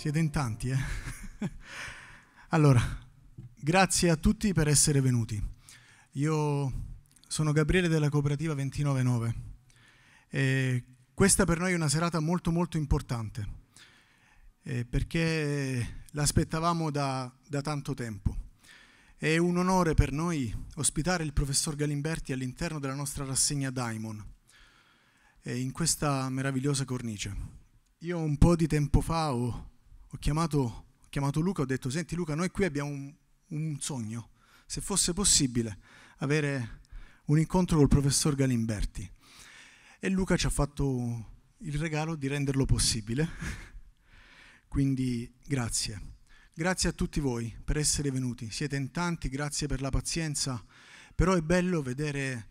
Siete in tanti, eh? Allora, grazie a tutti per essere venuti. Io sono Gabriele della cooperativa 299 e questa per noi è una serata molto molto importante eh, perché l'aspettavamo da, da tanto tempo. È un onore per noi ospitare il professor Galimberti all'interno della nostra rassegna Daimon eh, in questa meravigliosa cornice. Io un po' di tempo fa ho ho chiamato, ho chiamato Luca ho detto, senti Luca, noi qui abbiamo un, un sogno, se fosse possibile avere un incontro col professor Galimberti. E Luca ci ha fatto il regalo di renderlo possibile. Quindi grazie. Grazie a tutti voi per essere venuti. Siete in tanti, grazie per la pazienza, però è bello vedere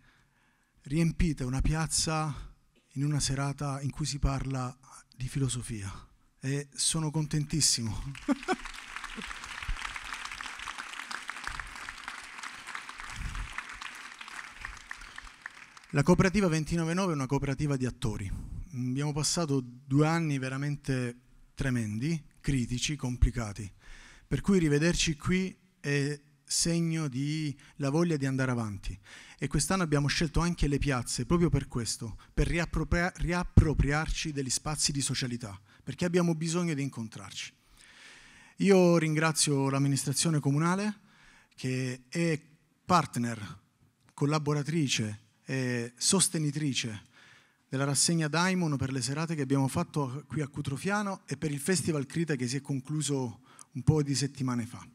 riempita una piazza in una serata in cui si parla di filosofia e sono contentissimo. La cooperativa 299 è una cooperativa di attori. Abbiamo passato due anni veramente tremendi, critici, complicati, per cui rivederci qui è segno della voglia di andare avanti. E quest'anno abbiamo scelto anche le piazze proprio per questo, per riappropriarci degli spazi di socialità perché abbiamo bisogno di incontrarci. Io ringrazio l'amministrazione comunale che è partner, collaboratrice e sostenitrice della rassegna Daimon per le serate che abbiamo fatto qui a Cutrofiano e per il Festival Crita che si è concluso un po' di settimane fa.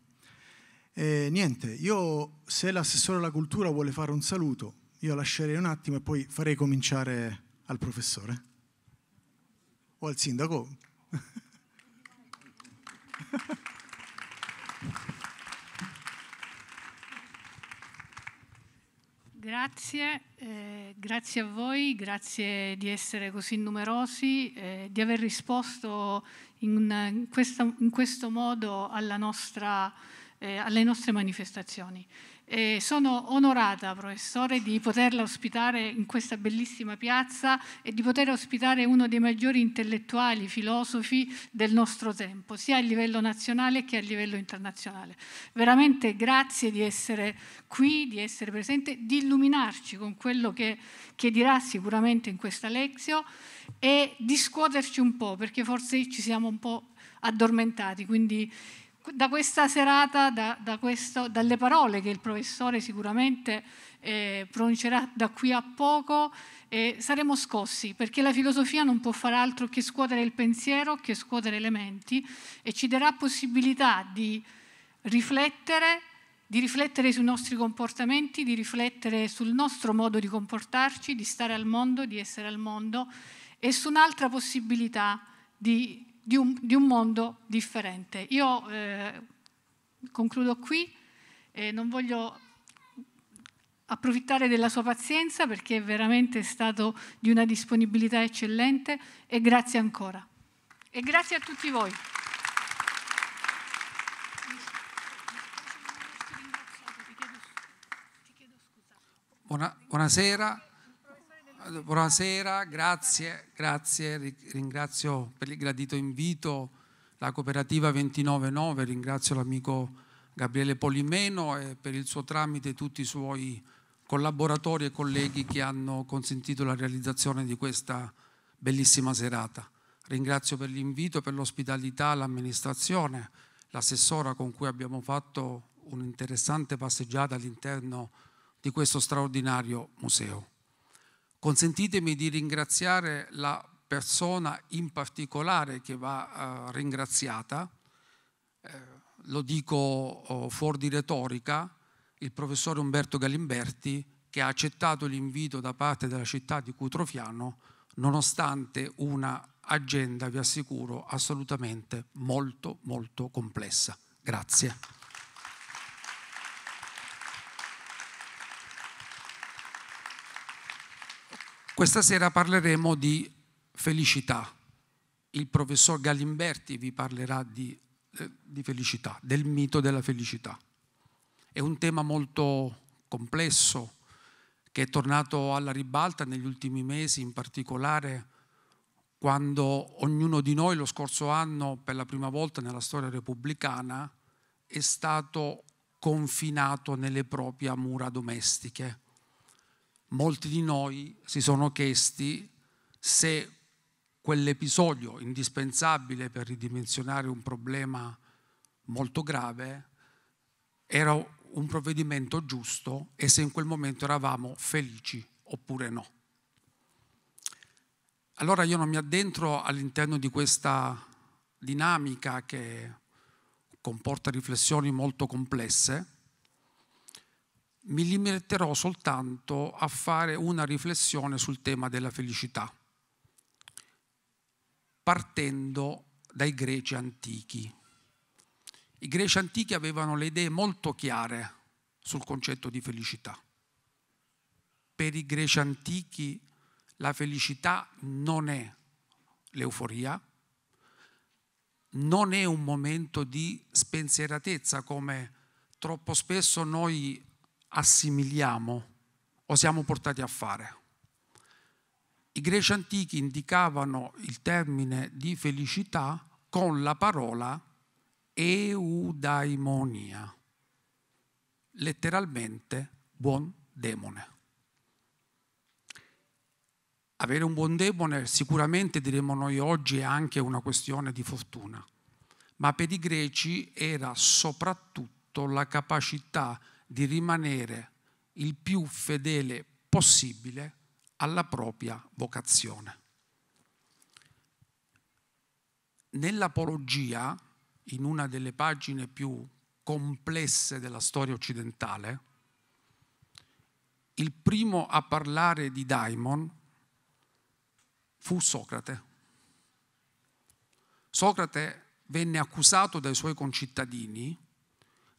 E niente, io se l'assessore alla cultura vuole fare un saluto, io lascerei un attimo e poi farei cominciare al professore o al sindaco. Grazie, eh, grazie a voi, grazie di essere così numerosi, eh, di aver risposto in, in, questa, in questo modo nostra, eh, alle nostre manifestazioni. E sono onorata, professore, di poterla ospitare in questa bellissima piazza e di poter ospitare uno dei maggiori intellettuali, filosofi del nostro tempo, sia a livello nazionale che a livello internazionale. Veramente grazie di essere qui, di essere presente, di illuminarci con quello che, che dirà sicuramente in questa lezione e di scuoterci un po', perché forse ci siamo un po' addormentati, quindi da questa serata, da, da questo, dalle parole che il professore sicuramente eh, pronuncerà da qui a poco, eh, saremo scossi perché la filosofia non può fare altro che scuotere il pensiero, che scuotere le menti e ci darà possibilità di riflettere, di riflettere sui nostri comportamenti, di riflettere sul nostro modo di comportarci, di stare al mondo, di essere al mondo e su un'altra possibilità di di un, di un mondo differente. Io eh, concludo qui, eh, non voglio approfittare della sua pazienza perché è veramente stato di una disponibilità eccellente e grazie ancora. E grazie a tutti voi. Buona, buonasera. Buonasera, grazie, grazie, ringrazio per il gradito invito la cooperativa 299, ringrazio l'amico Gabriele Polimeno e per il suo tramite tutti i suoi collaboratori e colleghi che hanno consentito la realizzazione di questa bellissima serata. Ringrazio per l'invito, per l'ospitalità, l'amministrazione, l'assessora con cui abbiamo fatto un'interessante passeggiata all'interno di questo straordinario museo. Consentitemi di ringraziare la persona in particolare che va eh, ringraziata, eh, lo dico oh, fuori di retorica, il professore Umberto Galimberti che ha accettato l'invito da parte della città di Cutrofiano nonostante una agenda, vi assicuro, assolutamente molto molto complessa. Grazie. Questa sera parleremo di felicità. Il professor Galimberti vi parlerà di, eh, di felicità, del mito della felicità. È un tema molto complesso che è tornato alla ribalta negli ultimi mesi, in particolare quando ognuno di noi lo scorso anno, per la prima volta nella storia repubblicana, è stato confinato nelle proprie mura domestiche molti di noi si sono chiesti se quell'episodio indispensabile per ridimensionare un problema molto grave era un provvedimento giusto e se in quel momento eravamo felici oppure no. Allora io non mi addentro all'interno di questa dinamica che comporta riflessioni molto complesse, mi limiterò soltanto a fare una riflessione sul tema della felicità, partendo dai greci antichi. I greci antichi avevano le idee molto chiare sul concetto di felicità. Per i greci antichi la felicità non è l'euforia, non è un momento di spensieratezza come troppo spesso noi assimiliamo o siamo portati a fare. I greci antichi indicavano il termine di felicità con la parola eudaimonia, letteralmente buon demone. Avere un buon demone sicuramente diremo noi oggi è anche una questione di fortuna, ma per i greci era soprattutto la capacità di di rimanere il più fedele possibile alla propria vocazione. Nell'Apologia, in una delle pagine più complesse della storia occidentale, il primo a parlare di Daimon fu Socrate. Socrate venne accusato dai suoi concittadini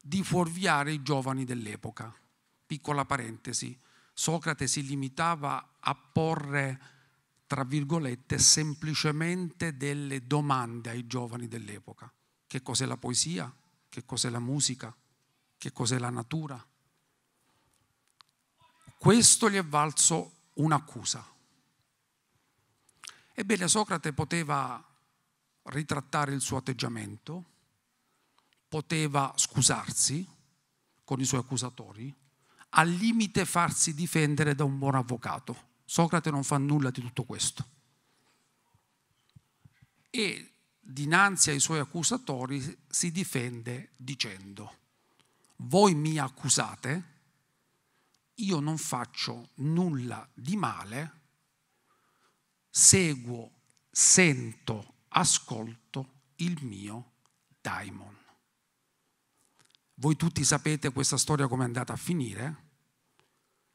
di fuorviare i giovani dell'epoca. Piccola parentesi, Socrate si limitava a porre, tra virgolette, semplicemente delle domande ai giovani dell'epoca. Che cos'è la poesia? Che cos'è la musica? Che cos'è la natura? Questo gli è valso un'accusa. Ebbene, Socrate poteva ritrattare il suo atteggiamento poteva scusarsi con i suoi accusatori, al limite farsi difendere da un buon avvocato. Socrate non fa nulla di tutto questo. E dinanzi ai suoi accusatori si difende dicendo, voi mi accusate, io non faccio nulla di male, seguo, sento, ascolto il mio daimon. Voi tutti sapete questa storia come è andata a finire.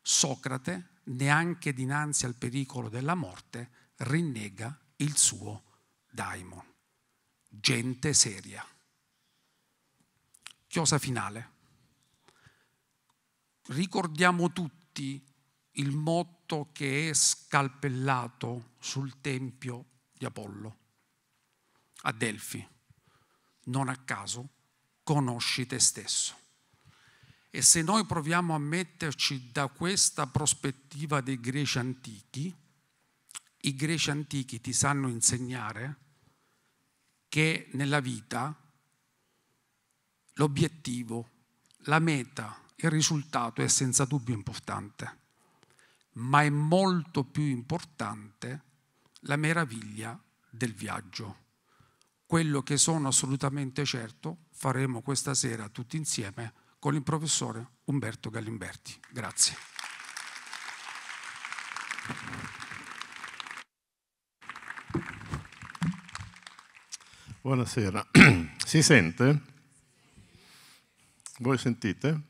Socrate, neanche dinanzi al pericolo della morte, rinnega il suo daimon. Gente seria. Chiosa finale. Ricordiamo tutti il motto che è scalpellato sul tempio di Apollo a Delfi. Non a caso conosci te stesso. E se noi proviamo a metterci da questa prospettiva dei greci antichi, i greci antichi ti sanno insegnare che nella vita l'obiettivo, la meta, il risultato è senza dubbio importante, ma è molto più importante la meraviglia del viaggio, quello che sono assolutamente certo faremo questa sera tutti insieme con il professore Umberto Gallimberti. Grazie. Buonasera. Si sente? Voi sentite?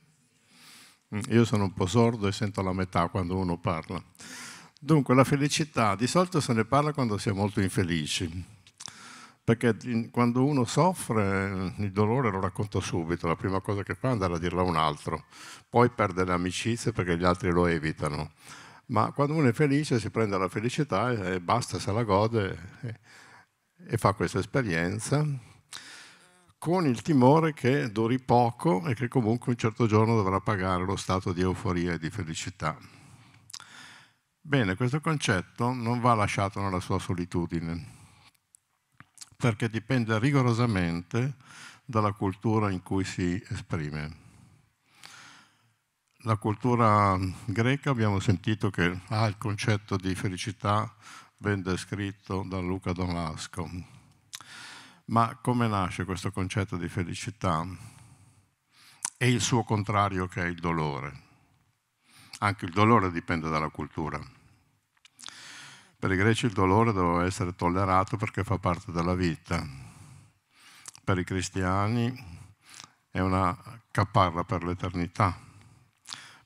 Mm, io sono un po' sordo e sento la metà quando uno parla. Dunque, la felicità, di solito se ne parla quando si è molto infelici, perché quando uno soffre il dolore lo racconta subito, la prima cosa che fa è andare a dirlo a un altro, poi perde le amicizie perché gli altri lo evitano, ma quando uno è felice si prende la felicità e basta, se la gode e, e fa questa esperienza con il timore che duri poco e che comunque un certo giorno dovrà pagare lo stato di euforia e di felicità. Bene, questo concetto non va lasciato nella sua solitudine perché dipende rigorosamente dalla cultura in cui si esprime. La cultura greca abbiamo sentito che ha il concetto di felicità ben descritto da Luca Damasco. Ma come nasce questo concetto di felicità? E il suo contrario che è il dolore. Anche il dolore dipende dalla cultura. Per i greci il dolore doveva essere tollerato perché fa parte della vita. Per i cristiani è una caparra per l'eternità.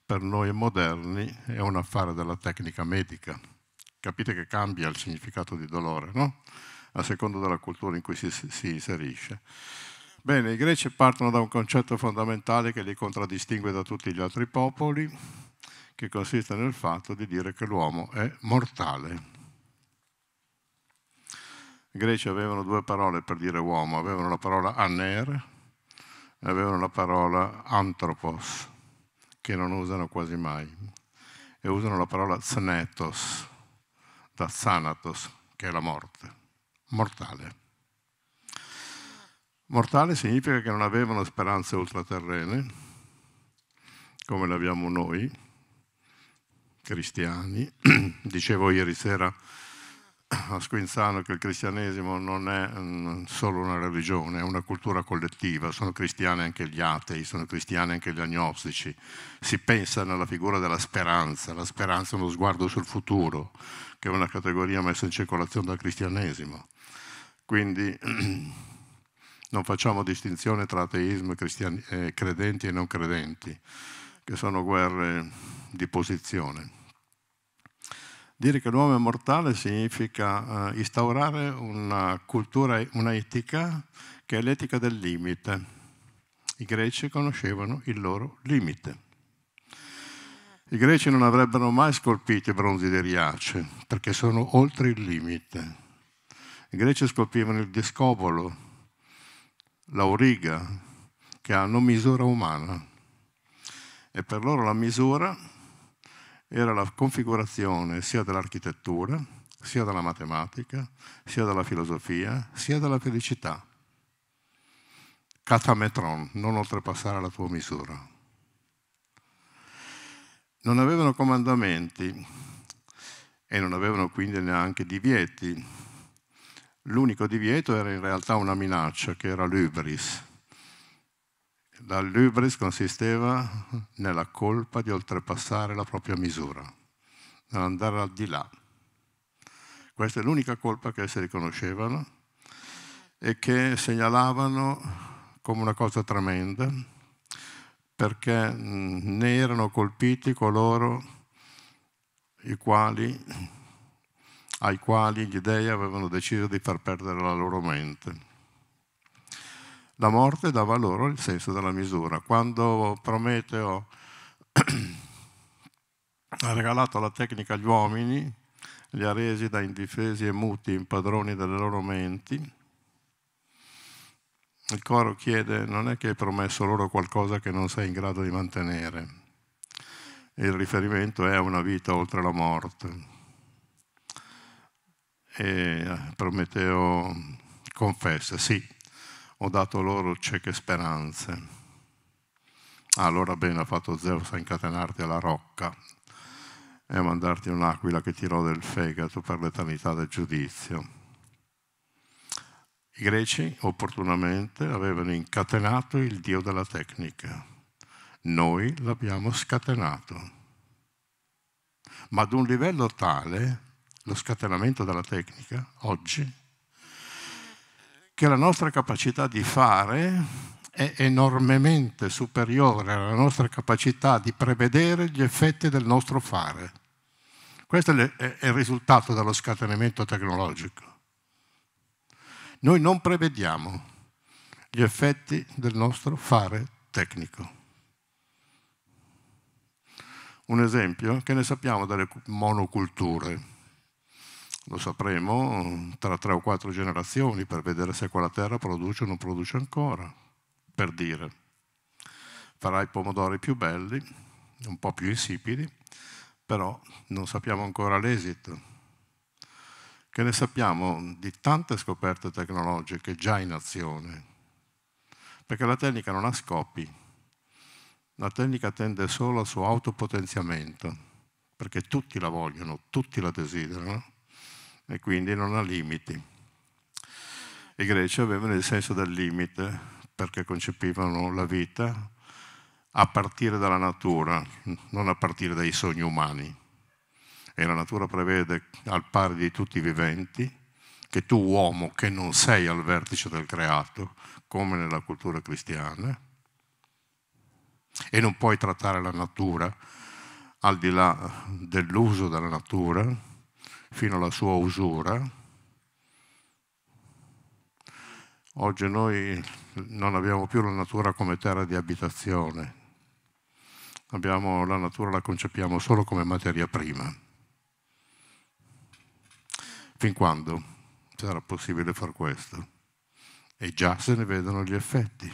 Per noi moderni è un affare della tecnica medica. Capite che cambia il significato di dolore, no? A seconda della cultura in cui si, si inserisce. Bene, i greci partono da un concetto fondamentale che li contraddistingue da tutti gli altri popoli, che consiste nel fatto di dire che l'uomo è mortale. I greci avevano due parole per dire uomo, avevano la parola aner e avevano la parola antropos, che non usano quasi mai, e usano la parola zanetos, da zanatos, che è la morte, mortale. Mortale significa che non avevano speranze ultraterrene, come le abbiamo noi, cristiani. Dicevo ieri sera a Squinzano che il cristianesimo non è mm, solo una religione, è una cultura collettiva, sono cristiani anche gli atei, sono cristiani anche gli agnostici, si pensa nella figura della speranza, la speranza è uno sguardo sul futuro, che è una categoria messa in circolazione dal cristianesimo. Quindi non facciamo distinzione tra ateismo e eh, credenti e non credenti, che sono guerre di posizione. Dire che l'uomo è mortale significa eh, instaurare una cultura, una etica che è l'etica del limite. I greci conoscevano il loro limite. I greci non avrebbero mai scolpito i bronzi di Riace perché sono oltre il limite. I greci scolpivano il discobolo, l'auriga, che hanno misura umana. E per loro la misura era la configurazione sia dell'architettura, sia della matematica, sia della filosofia, sia della felicità. Catametron, non oltrepassare la tua misura. Non avevano comandamenti e non avevano quindi neanche divieti. L'unico divieto era in realtà una minaccia, che era l'ubris, la lubris consisteva nella colpa di oltrepassare la propria misura, nell'andare al di là. Questa è l'unica colpa che essi riconoscevano e che segnalavano come una cosa tremenda, perché ne erano colpiti coloro quali, ai quali gli dei avevano deciso di far perdere la loro mente. La morte dava loro il senso della misura. Quando Prometeo ha regalato la tecnica agli uomini, li ha resi da indifesi e muti impadroni delle loro menti, il coro chiede, non è che hai promesso loro qualcosa che non sei in grado di mantenere. Il riferimento è a una vita oltre la morte. E Prometeo confessa, sì, ho dato loro cieche speranze. Ah, allora bene ha fatto Zeus a incatenarti alla rocca e a mandarti un'aquila che ti rode il fegato per l'eternità del giudizio. I greci opportunamente avevano incatenato il dio della tecnica, noi l'abbiamo scatenato, ma ad un livello tale lo scatenamento della tecnica oggi che la nostra capacità di fare è enormemente superiore alla nostra capacità di prevedere gli effetti del nostro fare. Questo è il risultato dello scatenamento tecnologico. Noi non prevediamo gli effetti del nostro fare tecnico. Un esempio, che ne sappiamo delle monoculture? lo sapremo tra tre o quattro generazioni per vedere se quella terra produce o non produce ancora, per dire. Farai pomodori più belli, un po' più insipidi, però non sappiamo ancora l'esito. Che ne sappiamo di tante scoperte tecnologiche già in azione? Perché la tecnica non ha scopi, la tecnica tende solo al suo autopotenziamento, perché tutti la vogliono, tutti la desiderano e quindi non ha limiti. I greci avevano il senso del limite perché concepivano la vita a partire dalla natura, non a partire dai sogni umani. E la natura prevede, al pari di tutti i viventi, che tu uomo che non sei al vertice del creato, come nella cultura cristiana, e non puoi trattare la natura al di là dell'uso della natura, fino alla sua usura. Oggi noi non abbiamo più la natura come terra di abitazione, abbiamo, la natura la concepiamo solo come materia prima. Fin quando sarà possibile far questo? E già se ne vedono gli effetti.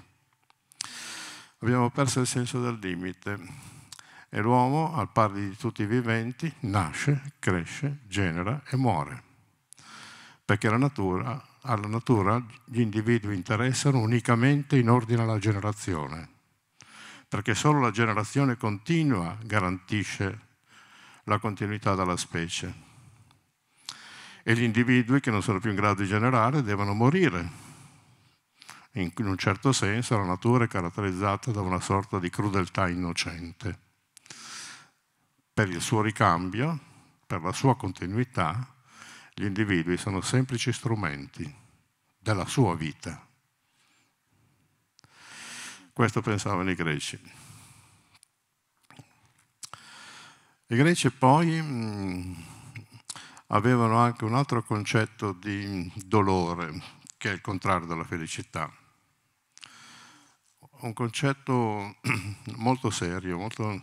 Abbiamo perso il senso del limite e l'uomo, al pari di tutti i viventi, nasce, cresce, genera e muore. Perché natura, alla natura gli individui interessano unicamente in ordine alla generazione, perché solo la generazione continua garantisce la continuità della specie. E gli individui che non sono più in grado di generare devono morire. In un certo senso la natura è caratterizzata da una sorta di crudeltà innocente per il suo ricambio, per la sua continuità, gli individui sono semplici strumenti della sua vita. Questo pensavano i greci. I greci poi mh, mm, avevano anche un altro concetto di dolore, che è il contrario della felicità. Un concetto molto serio, molto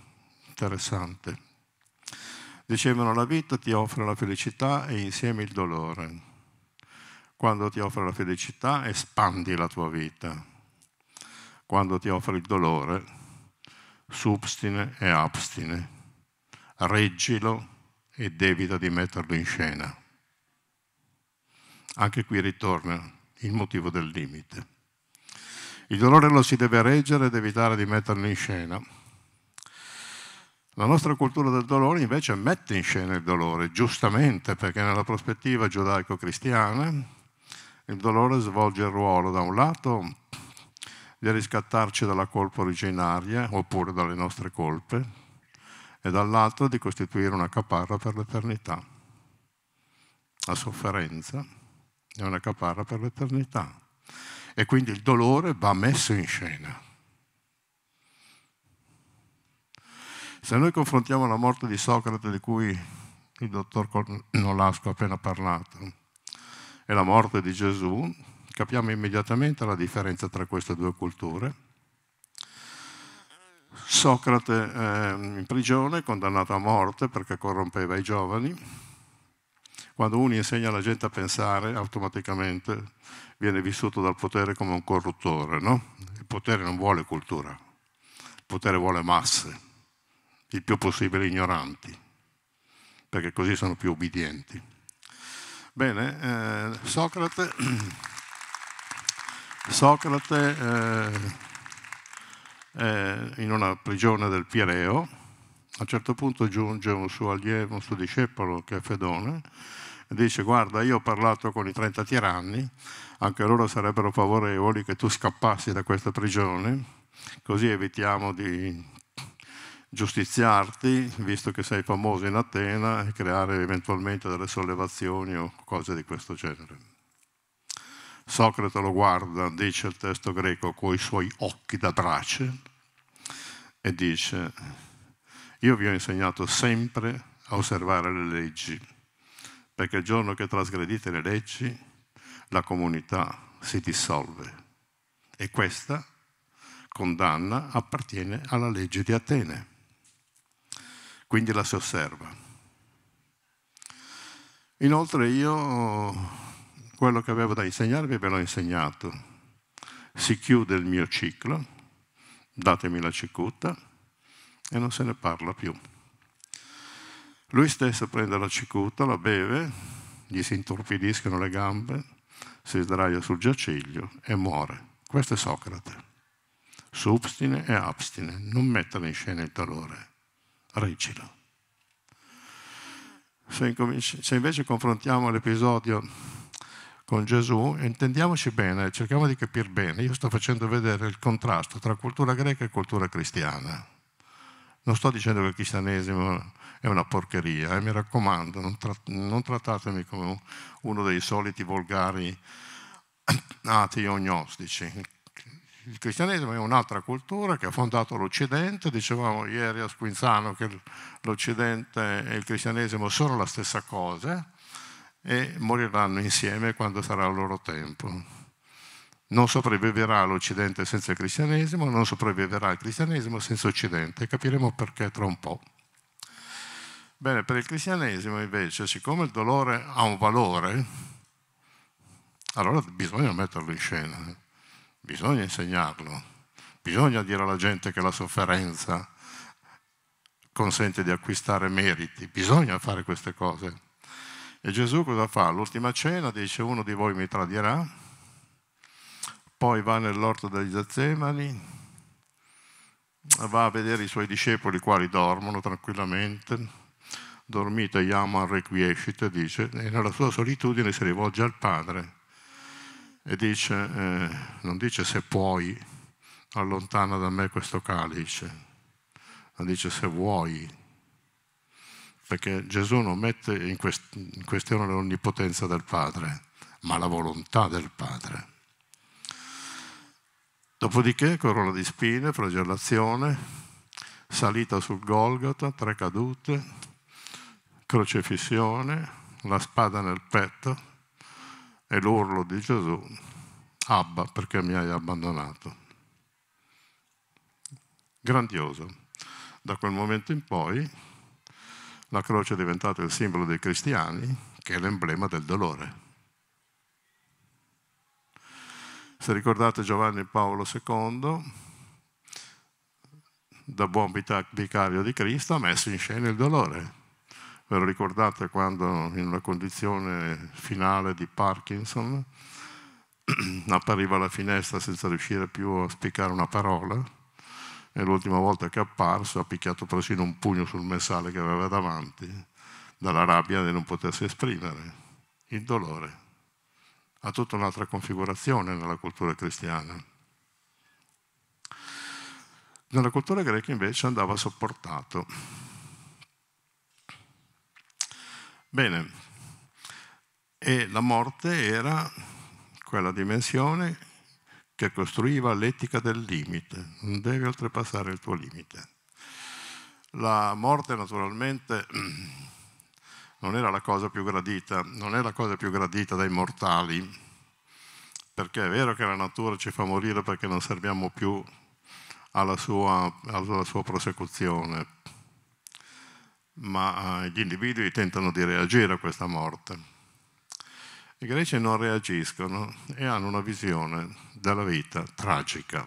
interessante. Dicevano la vita ti offre la felicità e insieme il dolore. Quando ti offre la felicità espandi la tua vita. Quando ti offre il dolore substine e abstine. Reggilo e evita di metterlo in scena. Anche qui ritorna il motivo del limite. Il dolore lo si deve reggere ed evitare di metterlo in scena. La nostra cultura del dolore invece mette in scena il dolore, giustamente, perché nella prospettiva giudaico-cristiana il dolore svolge il ruolo, da un lato, di riscattarci dalla colpa originaria oppure dalle nostre colpe, e dall'altro di costituire una caparra per l'eternità. La sofferenza è una caparra per l'eternità. E quindi il dolore va messo in scena Se noi confrontiamo la morte di Socrate, di cui il dottor Nolasco ha appena parlato, e la morte di Gesù, capiamo immediatamente la differenza tra queste due culture. Socrate eh, in prigione, condannato a morte perché corrompeva i giovani. Quando uno insegna alla gente a pensare, automaticamente viene vissuto dal potere come un corruttore. No? Il potere non vuole cultura, il potere vuole masse il più possibile ignoranti, perché così sono più obbedienti. Bene, eh, Socrate, Socrate eh, è eh, in una prigione del Pireo, a un certo punto giunge un suo allievo, un suo discepolo che è Fedone, e dice guarda io ho parlato con i 30 tiranni, anche loro sarebbero favorevoli che tu scappassi da questa prigione, così evitiamo di giustiziarti, visto che sei famoso in Atena, e creare eventualmente delle sollevazioni o cose di questo genere. Socrate lo guarda, dice il testo greco, coi suoi occhi da brace e dice, io vi ho insegnato sempre a osservare le leggi, perché il giorno che trasgredite le leggi la comunità si dissolve e questa condanna appartiene alla legge di Atene quindi la si osserva. Inoltre io quello che avevo da insegnarvi ve l'ho insegnato. Si chiude il mio ciclo, datemi la cicuta e non se ne parla più. Lui stesso prende la cicuta, la beve, gli si intorpidiscono le gambe, si sdraia sul giaciglio e muore. Questo è Socrate. Substine e abstine, non mettere in scena il dolore rigida. Se, se invece confrontiamo l'episodio con Gesù, intendiamoci bene, cerchiamo di capire bene, io sto facendo vedere il contrasto tra cultura greca e cultura cristiana. Non sto dicendo che il cristianesimo è una porcheria, eh? mi raccomando, non, tra- non, trattatemi come uno dei soliti volgari atei o gnostici. Il il cristianesimo è un'altra cultura che ha fondato l'Occidente, dicevamo ieri a Squinzano che l'Occidente e il cristianesimo sono la stessa cosa e moriranno insieme quando sarà il loro tempo. Non sopravviverà l'Occidente senza il cristianesimo, non sopravviverà il cristianesimo senza l'Occidente, capiremo perché tra un po'. Bene, per il cristianesimo invece, siccome il dolore ha un valore, allora bisogna metterlo in scena. Bisogna insegnarlo, bisogna dire alla gente che la sofferenza consente di acquistare meriti, bisogna fare queste cose. E Gesù cosa fa? L'ultima cena dice uno di voi mi tradirà, poi va nell'orto degli Getsemani, va a vedere i suoi discepoli quali dormono tranquillamente, dormite, iam requiescite, dice, e nella sua solitudine si rivolge al Padre e dice, eh, non dice se puoi, allontana da me questo calice, ma dice se vuoi, perché Gesù non mette in, quest- in questione l'onnipotenza del Padre, ma la volontà del Padre. Dopodiché corona di spine, flagellazione, salita sul Golgota, tre cadute, crocefissione, la spada nel petto, è l'orlo di Gesù, Abba perché mi hai abbandonato. Grandioso. Da quel momento in poi la croce è diventata il simbolo dei cristiani, che è l'emblema del dolore. Se ricordate Giovanni Paolo II, da buon vicario di Cristo ha messo in scena il dolore. Ve lo ricordate quando in una condizione finale di Parkinson appariva alla finestra senza riuscire più a spiccare una parola e l'ultima volta che è apparso ha picchiato persino un pugno sul messale che aveva davanti dalla rabbia di non potersi esprimere. Il dolore ha tutta un'altra configurazione nella cultura cristiana. Nella cultura greca invece andava sopportato Bene, e la morte era quella dimensione che costruiva l'etica del limite, non devi oltrepassare il tuo limite. La morte naturalmente non era la cosa più gradita, non è la cosa più gradita dai mortali, perché è vero che la natura ci fa morire perché non serviamo più alla sua, alla sua prosecuzione, ma eh, gli individui tentano di reagire a questa morte. I greci non reagiscono e hanno una visione della vita tragica.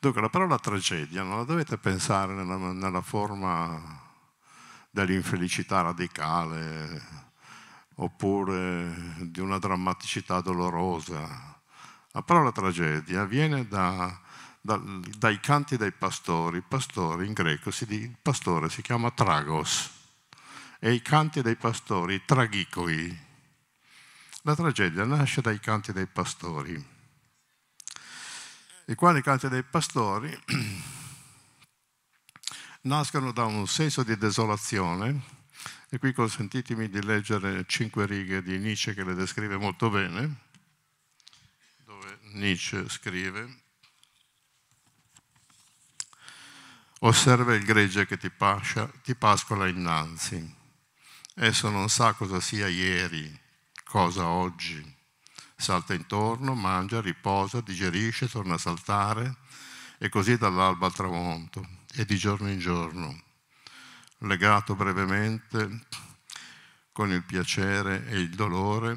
Dunque la parola tragedia non la dovete pensare nella, nella forma dell'infelicità radicale oppure di una drammaticità dolorosa. La parola tragedia viene da dai canti dei pastori, pastori in greco, si, il pastore si chiama tragos, e i canti dei pastori, tragicoi. La tragedia nasce dai canti dei pastori, i quali canti dei pastori nascono da un senso di desolazione, e qui consentitemi di leggere cinque righe di Nietzsche che le descrive molto bene, dove Nietzsche scrive osserva il gregge che ti, pascia, ti pascola innanzi. Esso non sa cosa sia ieri, cosa oggi. Salta intorno, mangia, riposa, digerisce, torna a saltare e così dall'alba al tramonto e di giorno in giorno, legato brevemente con il piacere e il dolore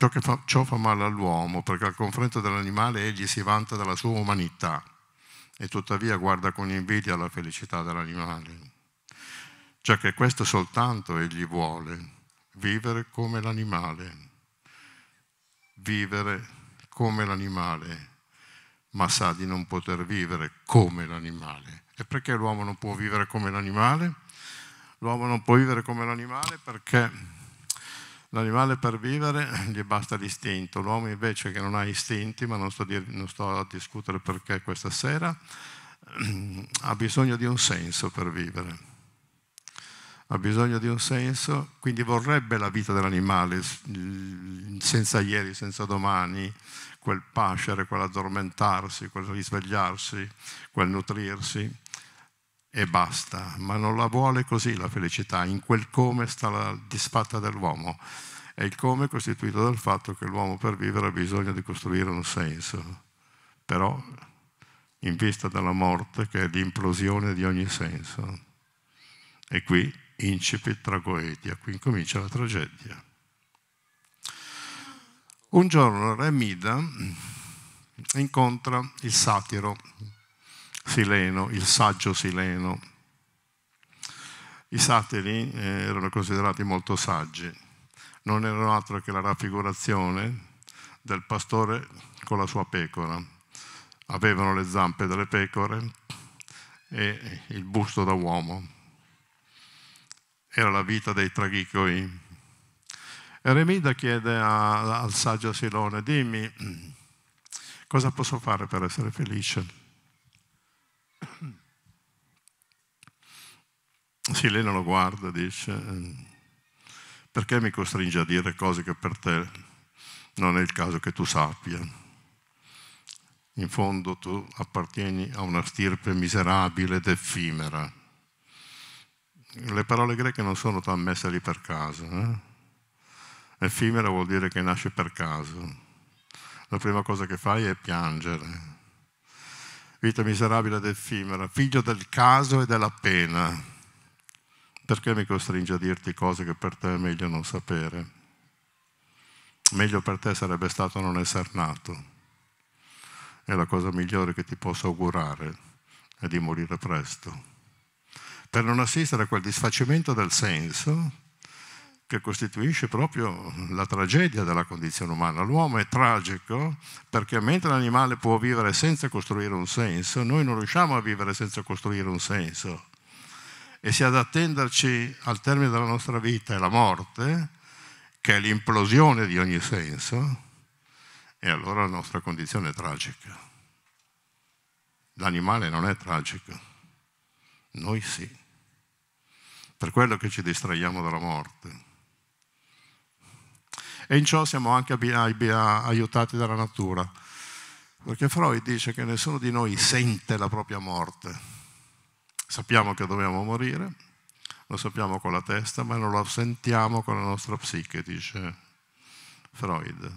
Ciò, fa, ciò fa male all'uomo perché al confronto dell'animale egli si vanta della sua umanità e tuttavia guarda con invidia la felicità dell'animale. Cioè che questo soltanto egli vuole, vivere come l'animale, vivere come l'animale, ma sa di non poter vivere come l'animale. E perché l'uomo non può vivere come l'animale? L'uomo non può vivere come l'animale perché L'animale per vivere gli basta l'istinto, l'uomo invece che non ha istinti, ma non sto, dir, non sto a discutere perché questa sera, ha bisogno di un senso per vivere ha bisogno di un senso, quindi vorrebbe la vita dell'animale, senza ieri, senza domani, quel pascere, quell'addormentarsi, quel risvegliarsi, quel nutrirsi e basta, ma non la vuole così la felicità, in quel come sta la disfatta dell'uomo È il come costituito dal fatto che l'uomo per vivere ha bisogno di costruire un senso, però in vista della morte che è l'implosione di ogni senso. E qui incipit tragoedia, qui incomincia la tragedia. Un giorno Re Mida incontra il satiro, Sileno, il saggio Sileno. I satiri eh, erano considerati molto saggi, non erano altro che la raffigurazione del pastore con la sua pecora. Avevano le zampe delle pecore e il busto da uomo. Era la vita dei traghicoi. Eremida chiede a, al saggio Silone, dimmi cosa posso fare per essere felice? Sì, Elena lo guarda, dice, ehm, perché mi costringi a dire cose che per te non è il caso che tu sappia? In fondo tu appartieni a una stirpe miserabile ed effimera. Le parole greche non sono tan messe lì per caso. Eh? Effimera vuol dire che nasce per caso. La prima cosa che fai è piangere vita miserabile ed effimera, figlio del caso e della pena, perché mi costringe a dirti cose che per te è meglio non sapere? Meglio per te sarebbe stato non esser nato. E la cosa migliore che ti posso augurare è di morire presto. Per non assistere a quel disfacimento del senso che costituisce proprio la tragedia della condizione umana. L'uomo è tragico perché mentre l'animale può vivere senza costruire un senso, noi non riusciamo a vivere senza costruire un senso. E si ad attenderci al termine della nostra vita e la morte, che è l'implosione di ogni senso, e allora la nostra condizione è tragica. L'animale non è tragico, noi sì. Per quello che ci distraiamo dalla morte e in ciò siamo anche aiutati dalla natura. Perché Freud dice che nessuno di noi sente la propria morte. Sappiamo che dobbiamo morire, lo sappiamo con la testa, ma non lo sentiamo con la nostra psiche, dice Freud.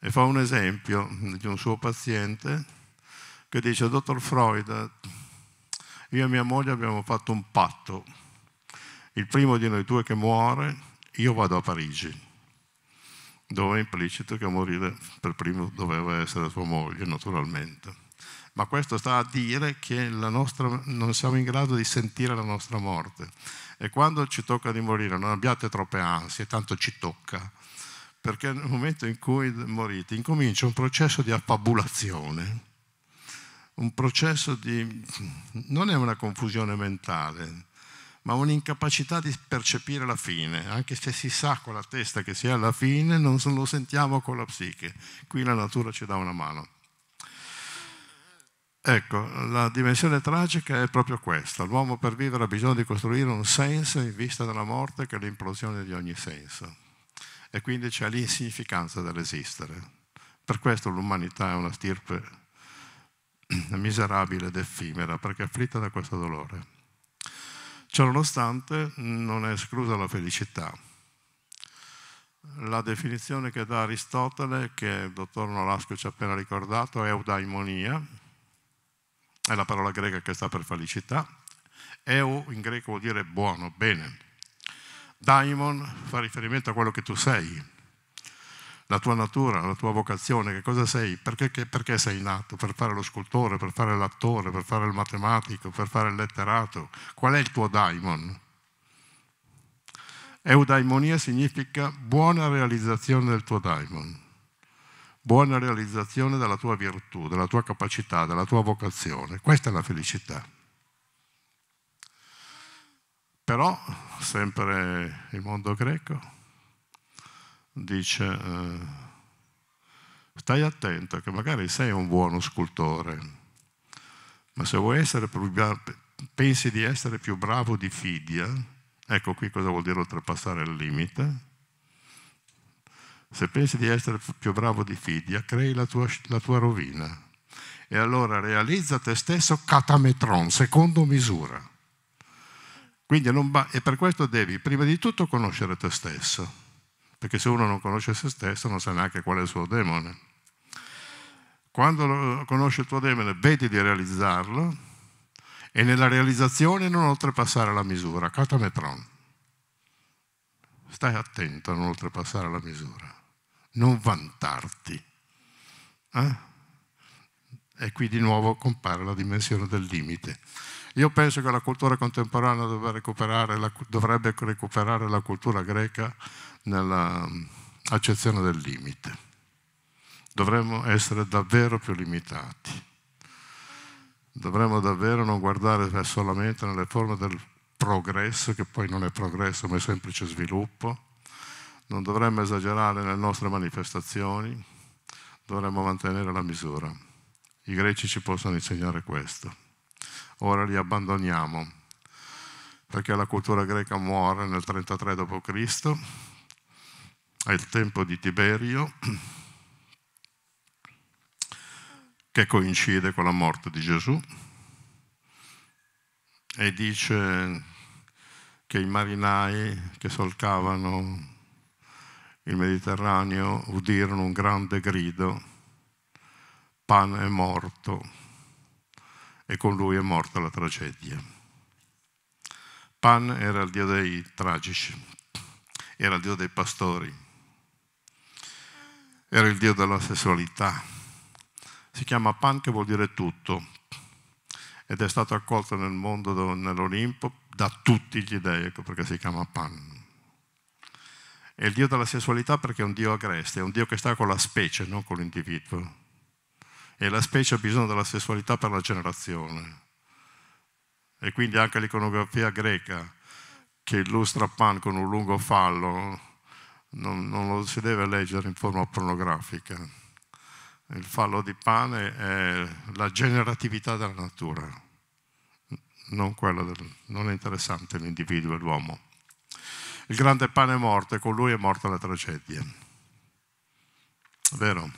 E fa un esempio di un suo paziente che dice, dottor Freud, io e mia moglie abbiamo fatto un patto. Il primo di noi due che muore io vado a Parigi, dove è implicito che a morire per primo doveva essere tua moglie, naturalmente. Ma questo sta a dire che nostra, non siamo in grado di sentire la nostra morte. E quando ci tocca di morire non abbiate troppe ansie, tanto ci tocca, perché nel momento in cui morite incomincia un processo di affabulazione, un processo di... non è una confusione mentale, ma un'incapacità di percepire la fine, anche se si sa con la testa che si è alla fine, non lo sentiamo con la psiche. Qui la natura ci dà una mano. Ecco, la dimensione tragica è proprio questa. L'uomo per vivere ha bisogno di costruire un senso in vista della morte che è l'implosione di ogni senso. E quindi c'è l'insignificanza dell'esistere. Per questo l'umanità è una stirpe miserabile ed effimera, perché è afflitta da questo dolore. Ciononostante non è esclusa la felicità. La definizione che dà Aristotele, che il dottor Nolasco ci ha appena ricordato, è eudaimonia, è la parola greca che sta per felicità. Eu in greco vuol dire buono, bene. Daimon fa riferimento a quello che tu sei, la tua natura, la tua vocazione, che cosa sei, perché, che, perché sei nato, per fare lo scultore, per fare l'attore, per fare il matematico, per fare il letterato, qual è il tuo daimon? Eudaimonia significa buona realizzazione del tuo daimon, buona realizzazione della tua virtù, della tua capacità, della tua vocazione. Questa è la felicità. Però, sempre il mondo greco, dice, eh, stai attento che magari sei un buono scultore, ma se vuoi essere più bravo, pensi di essere più bravo di Fidia, ecco qui cosa vuol dire oltrepassare il limite, se pensi di essere più bravo di Fidia, crei la tua, la tua rovina. E allora realizza te stesso catametron, secondo misura. Quindi non ba- e per questo devi prima di tutto conoscere te stesso perché se uno non conosce se stesso non sa neanche qual è il suo demone. Quando conosci il tuo demone, vedi di realizzarlo e nella realizzazione non oltrepassare la misura, catametron. Stai attento a non oltrepassare la misura, non vantarti. Eh? E qui di nuovo compare la dimensione del limite. Io penso che la cultura contemporanea dovrebbe recuperare la, dovrebbe recuperare la cultura greca nell'accezione mm, del limite. Dovremmo essere davvero più limitati. Dovremmo davvero non guardare solamente nelle forme del progresso, che poi non è progresso ma è semplice sviluppo. Non dovremmo esagerare nelle nostre manifestazioni, dovremmo mantenere la misura. I greci ci possono insegnare questo. Ora li abbandoniamo perché la cultura greca muore nel 33 d.C., è il tempo di Tiberio, che coincide con la morte di Gesù, e dice che i marinai che solcavano il Mediterraneo udirono un grande grido, Pan è morto e con lui è morta la tragedia. Pan era il dio dei tragici, era il dio dei pastori, era il dio della sessualità. Si chiama Pan che vuol dire tutto ed è stato accolto nel mondo, nell'Olimpo, da tutti gli dei, ecco perché si chiama Pan. È il dio della sessualità perché è un dio agreste, è un dio che sta con la specie, non con l'individuo. E la specie ha bisogno della sessualità per la generazione. E quindi anche l'iconografia greca che illustra Pan con un lungo fallo non, non lo si deve leggere in forma pornografica. Il fallo di pane è la generatività della natura, non, del, non è interessante l'individuo e l'uomo. Il grande pane è morto e con lui è morta la tragedia. Vero?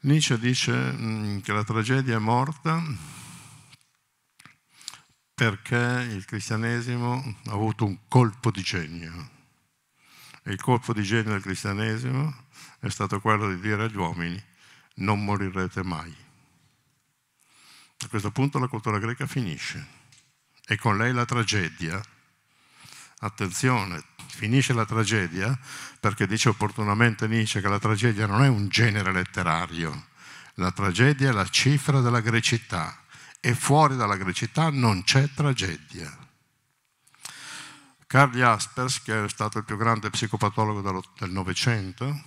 Nietzsche dice mm, che la tragedia è morta perché il cristianesimo ha avuto un colpo di genio il colpo di genio del cristianesimo è stato quello di dire agli uomini non morirete mai. A questo punto la cultura greca finisce e con lei la tragedia. Attenzione, finisce la tragedia perché dice opportunamente Nietzsche che la tragedia non è un genere letterario, la tragedia è la cifra della grecità e fuori dalla grecità non c'è tragedia. Carl Jaspers, che è stato il più grande psicopatologo del Novecento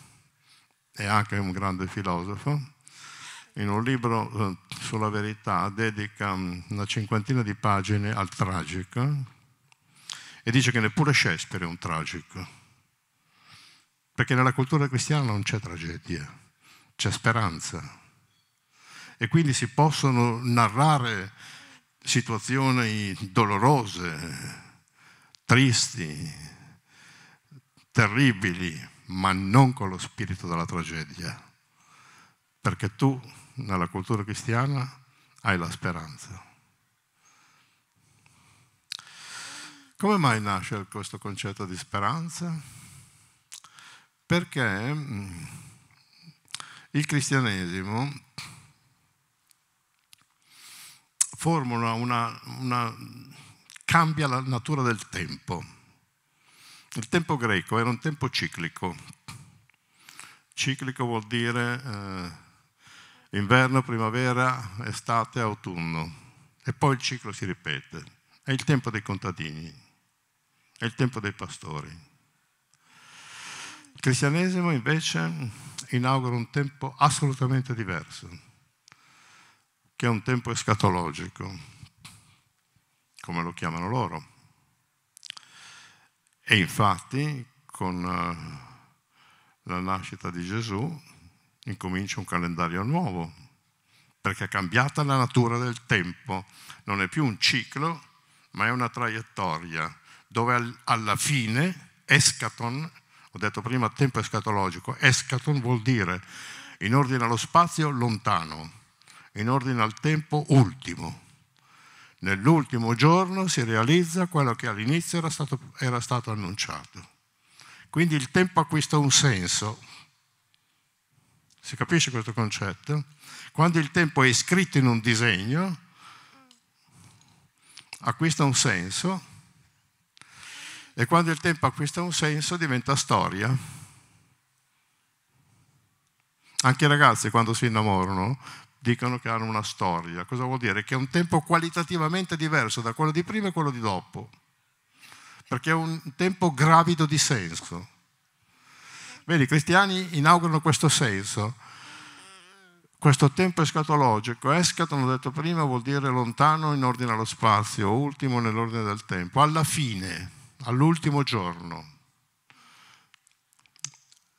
e anche un grande filosofo, in un libro eh, sulla verità dedica mm, una cinquantina di pagine al tragico e dice che neppure Shakespeare è un tragico, perché nella cultura cristiana non c'è tragedia, c'è speranza. E quindi si possono narrare situazioni dolorose, tristi, terribili, ma non con lo spirito della tragedia, perché tu nella cultura cristiana hai la speranza. Come mai nasce questo concetto di speranza? Perché mm, il cristianesimo formula una, una cambia la natura del tempo. Il tempo greco era un tempo ciclico. Ciclico vuol dire eh, inverno, primavera, estate, autunno. E poi il ciclo si ripete. È il tempo dei contadini, è il tempo dei pastori. Il cristianesimo invece inaugura un tempo assolutamente diverso, che è un tempo escatologico come lo chiamano loro. E infatti con eh, la nascita di Gesù incomincia un calendario nuovo, perché è cambiata la natura del tempo, non è più un ciclo, ma è una traiettoria, dove alla fine escaton, ho detto prima tempo escatologico, escaton vuol dire in ordine allo spazio lontano, in ordine al tempo ultimo Nell'ultimo giorno si realizza quello che all'inizio era stato, era stato annunciato. Quindi il tempo acquista un senso. Si capisce questo concetto? Quando il tempo è iscritto in un disegno, acquista un senso e quando il tempo acquista un senso diventa storia. Anche i ragazzi quando si innamorano dicono che hanno una storia. Cosa vuol dire? Che è un tempo qualitativamente diverso da quello di prima e quello di dopo, perché è un tempo gravido di senso. Vedi, i cristiani inaugurano questo senso, questo tempo escatologico. Escaton, l'ho detto prima, vuol dire lontano in ordine allo spazio, ultimo nell'ordine del tempo, alla fine, all'ultimo giorno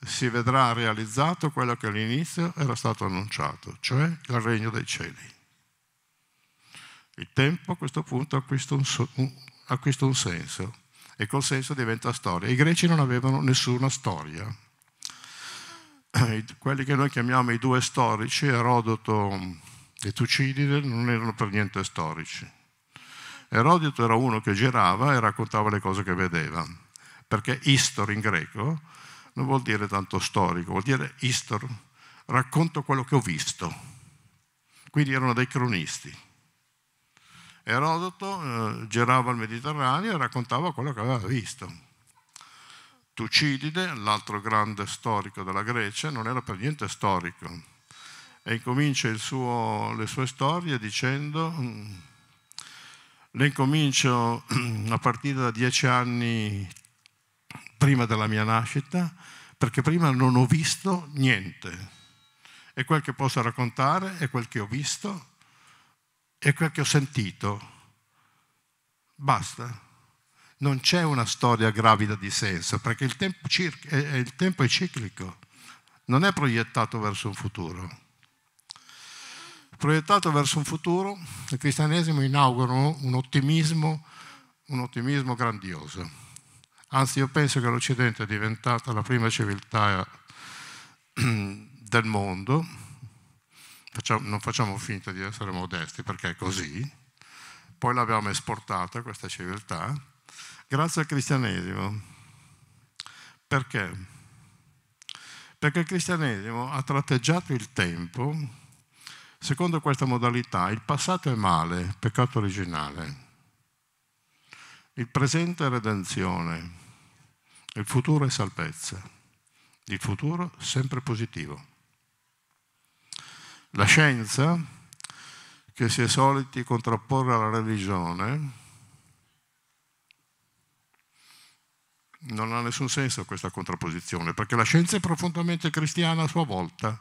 si vedrà realizzato quello che all'inizio era stato annunciato, cioè il regno dei cieli. Il tempo a questo punto acquista un, un, acquista un senso e col senso diventa storia. I greci non avevano nessuna storia. Eh, quelli che noi chiamiamo i due storici, Erodoto e Tucidide, non erano per niente storici. Erodoto era uno che girava e raccontava le cose che vedeva, perché istor in greco non vuol dire tanto storico, vuol dire histor, racconto quello che ho visto. Quindi erano dei cronisti. Erodoto eh, girava il Mediterraneo e raccontava quello che aveva visto. Tucidide, l'altro grande storico della Grecia, non era per niente storico e incomincia suo, le sue storie dicendo mm, le incomincio a partire da dieci anni prima della mia nascita, perché prima non ho visto niente. E quel che posso raccontare è quel che ho visto, è quel che ho sentito. Basta. Non c'è una storia gravida di senso, perché il tempo, eh, eh, il tempo è ciclico, non è proiettato verso un futuro. Proiettato verso un futuro, il cristianesimo inaugura un ottimismo, un ottimismo grandioso. Anzi, io penso che l'Occidente è diventata la prima civiltà eh, del mondo, facciamo, non facciamo finta di essere modesti perché è così, poi l'abbiamo esportata questa civiltà, grazie al cristianesimo. Perché? Perché il cristianesimo ha tratteggiato il tempo secondo questa modalità, il passato è male, peccato originale, il presente è redenzione il futuro è salvezza, il futuro sempre positivo. La scienza, che si è soliti contrapporre alla religione, non ha nessun senso questa contrapposizione, perché la scienza è profondamente cristiana a sua volta,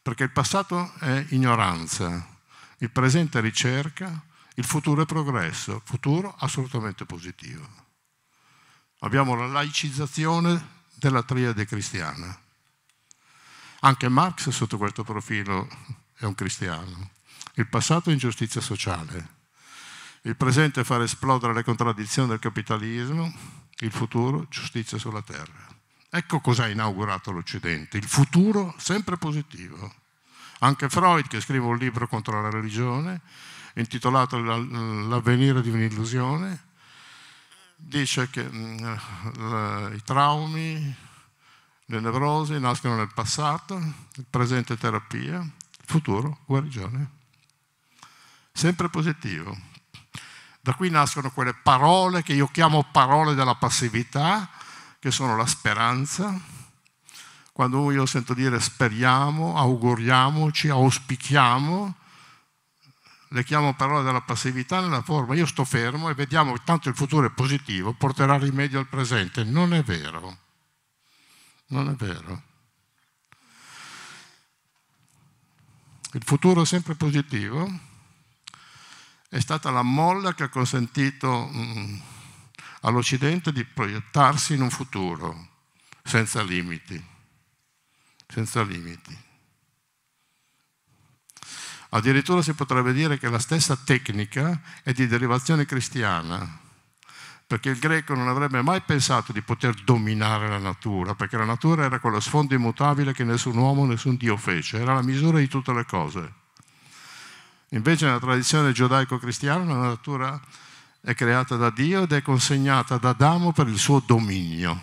perché il passato è ignoranza, il presente è ricerca, il futuro è progresso, futuro assolutamente positivo. Abbiamo la laicizzazione della triade cristiana. Anche Marx sotto questo profilo è un cristiano. Il passato è ingiustizia sociale, il presente è far esplodere le contraddizioni del capitalismo, il futuro giustizia sulla terra. Ecco cos'ha inaugurato l'Occidente, il futuro sempre positivo. Anche Freud, che scrive un libro contro la religione, intitolato L'avvenire di un'illusione, dice che mh, mm, eh, i traumi, le nevrosi nascono nel passato, il presente terapia, futuro guarigione. Sempre positivo. Da qui nascono quelle parole che io chiamo parole della passività, che sono la speranza. Quando io sento dire speriamo, auguriamoci, auspichiamo, le chiamo parole della passività nella forma io sto fermo e vediamo tanto il futuro è positivo, porterà rimedio al presente. Non è vero. Non è vero. Il futuro è sempre positivo. È stata la molla che ha consentito mm, all'Occidente di proiettarsi in un futuro senza limiti. Senza limiti. Addirittura si potrebbe dire che la stessa tecnica è di derivazione cristiana, perché il greco non avrebbe mai pensato di poter dominare la natura, perché la natura era quello sfondo immutabile che nessun uomo, nessun Dio fece, era la misura di tutte le cose. Invece nella tradizione giudaico-cristiana la natura è creata da Dio ed è consegnata ad Adamo per il suo dominio.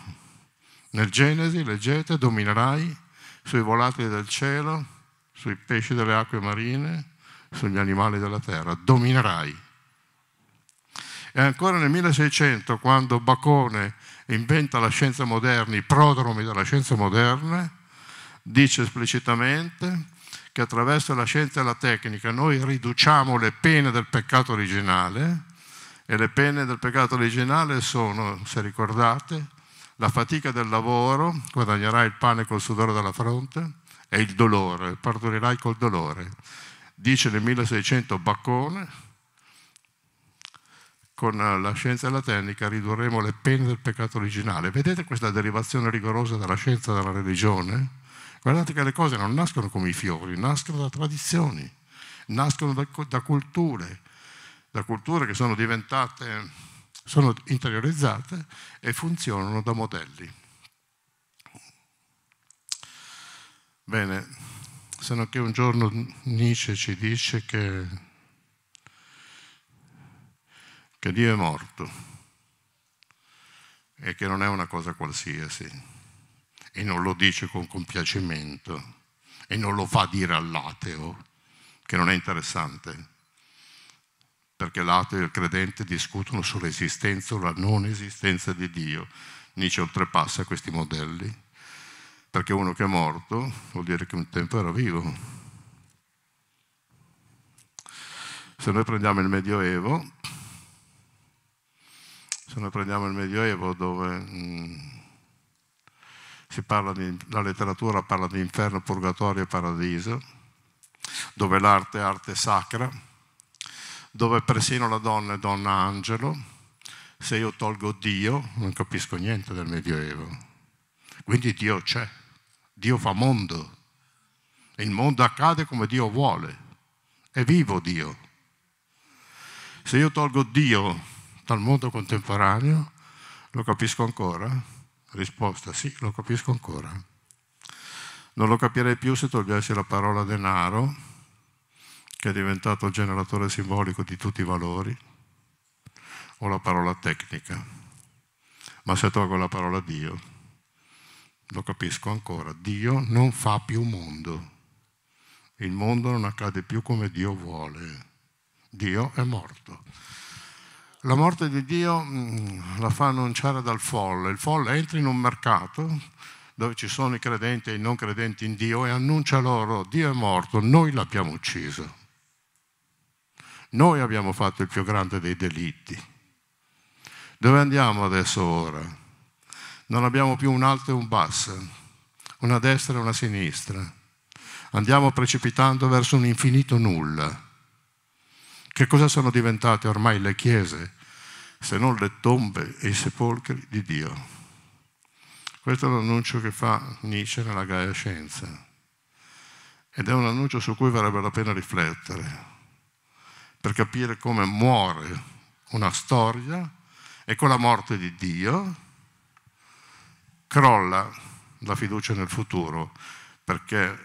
Nel Genesi, leggete, dominerai sui volatili del cielo, sui pesci delle acque marine, sugli animali della terra, dominerai. E ancora nel 1600, quando Bacone inventa la scienza moderna, i prodromi della scienza moderna, dice esplicitamente che attraverso la scienza e la tecnica noi riduciamo le pene del peccato originale e le pene del peccato originale sono, se ricordate, la fatica del lavoro, guadagnerai il pane col sudore della fronte, è il dolore, partorirai col dolore. Dice nel 1600 Baccone, con la scienza e la tecnica ridurremo le pene del peccato originale. Vedete questa derivazione rigorosa dalla scienza e dalla religione? Guardate che le cose non nascono come i fiori, nascono da tradizioni, nascono da, da culture, da culture che sono diventate, sono interiorizzate e funzionano da modelli. Bene, se no che un giorno Nietzsche ci dice che, che Dio è morto e che non è una cosa qualsiasi e non lo dice con compiacimento e non lo fa dire all'ateo, che non è interessante, perché l'ateo e il credente discutono sull'esistenza o la non esistenza di Dio. Nietzsche oltrepassa questi modelli perché uno che è morto vuol dire che un tempo era vivo. Se noi prendiamo il Medioevo, se noi prendiamo il Medioevo dove mh, mm, di, la letteratura parla di inferno, purgatorio e paradiso, dove l'arte è arte sacra, dove persino la donna è donna angelo, se io tolgo Dio non capisco niente del Medioevo. Quindi Dio c'è. Dio fa mondo. Il mondo accade come Dio vuole. È vivo Dio. Se io tolgo Dio dal mondo contemporaneo, lo capisco ancora? Risposta, sì, lo capisco ancora. Non lo capirei più se togliessi la parola denaro, che è diventato il generatore simbolico di tutti i valori, o la parola tecnica. Ma se tolgo la parola Dio, lo capisco ancora, Dio non fa più mondo. Il mondo non accade più come Dio vuole. Dio è morto. La morte di Dio mm, la fa annunciare dal folle. Il folle entra in un mercato dove ci sono i credenti e i non credenti in Dio e annuncia loro Dio è morto, noi l'abbiamo ucciso. Noi abbiamo fatto il più grande dei delitti. Dove andiamo adesso ora? Non abbiamo più un alto e un basso, una destra e una sinistra. Andiamo precipitando verso un infinito nulla. Che cosa sono diventate ormai le chiese se non le tombe e i sepolcri di Dio? Questo è l'annuncio che fa Nietzsche nella Gaia Scienza. Ed è un annuncio su cui varrebbe la pena riflettere, per capire come muore una storia e con la morte di Dio crolla la fiducia nel futuro, perché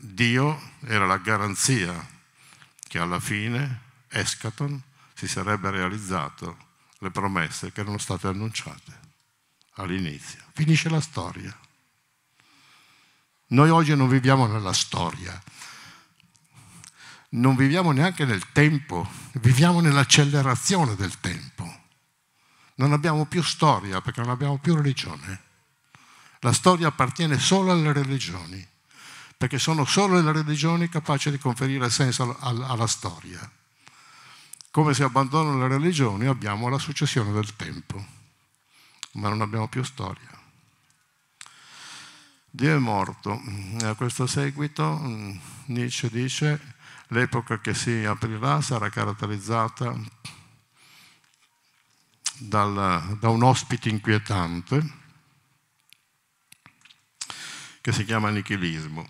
Dio era la garanzia che alla fine Escaton si sarebbe realizzato le promesse che erano state annunciate all'inizio. Finisce la storia. Noi oggi non viviamo nella storia, non viviamo neanche nel tempo, viviamo nell'accelerazione del tempo. Non abbiamo più storia perché non abbiamo più religione. La storia appartiene solo alle religioni, perché sono solo le religioni capaci di conferire senso alla storia. Come se abbandonano le religioni abbiamo la successione del tempo, ma non abbiamo più storia. Dio è morto. Mm, a questo seguito mm, Nietzsche dice l'epoca che si aprirà sarà caratterizzata dal, da un ospite inquietante che si chiama nichilismo.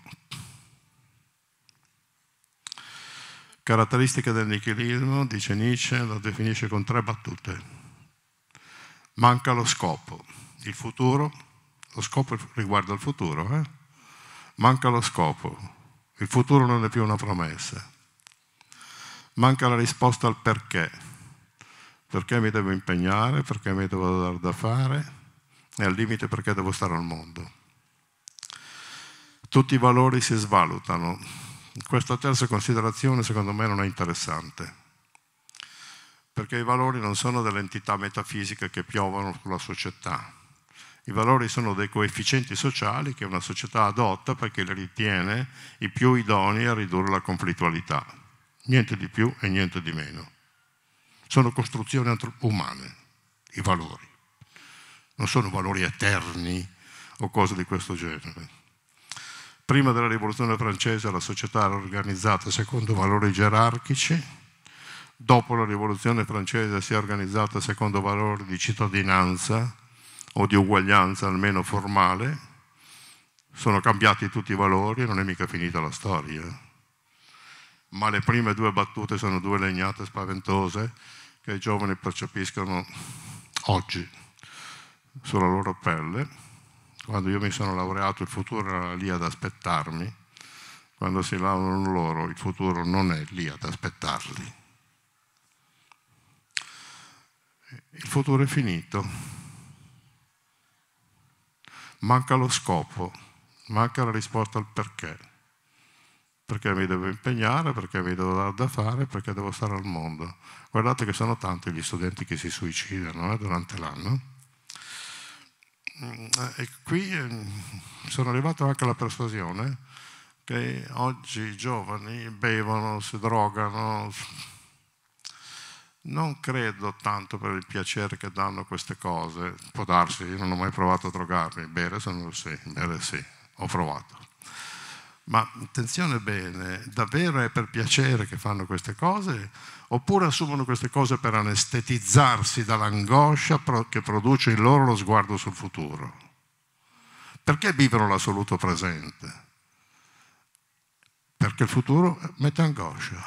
Caratteristica del nichilismo, dice Nietzsche, lo definisce con tre battute. Manca lo scopo, il futuro, lo scopo riguarda il futuro, eh? manca lo scopo, il futuro non è più una promessa, manca la risposta al perché, perché mi devo impegnare, perché mi devo dare da fare e al limite perché devo stare al mondo tutti i valori si svalutano. Questa terza considerazione secondo me non è interessante, perché i valori non sono delle entità metafisiche che piovono sulla società. I valori sono dei coefficienti sociali che una società adotta perché li ritiene i più idonei a ridurre la conflittualità. Niente di più e niente di meno. Sono costruzioni umane, i valori. Non sono valori eterni o cose di questo genere. Prima della rivoluzione francese la società era organizzata secondo valori gerarchici, dopo la rivoluzione francese si è organizzata secondo valori di cittadinanza o di uguaglianza almeno formale, sono cambiati tutti i valori, e non è mica finita la storia. Ma le prime due battute sono due legnate spaventose che i giovani percepiscono oggi sulla loro pelle quando io mi sono laureato il futuro era lì ad aspettarmi, quando si laureano loro il futuro non è lì ad aspettarli. Il futuro è finito, manca lo scopo, manca la risposta al perché perché mi devo impegnare, perché mi devo dare da fare, perché devo stare al mondo. Guardate che sono tanti gli studenti che si suicidano eh, durante l'anno Mm, e eh, qui ehm, sono arrivato anche alla persuasione che oggi i giovani bevono, si drogano, non credo tanto per il piacere che danno queste cose, può darsi, io non ho mai provato a drogarmi, bere sì, bere sì, ho provato. Ma attenzione bene, davvero è per piacere che fanno queste cose oppure assumono queste cose per anestetizzarsi dall'angoscia che produce in loro lo sguardo sul futuro. Perché vivono l'assoluto presente? Perché il futuro mette angoscia.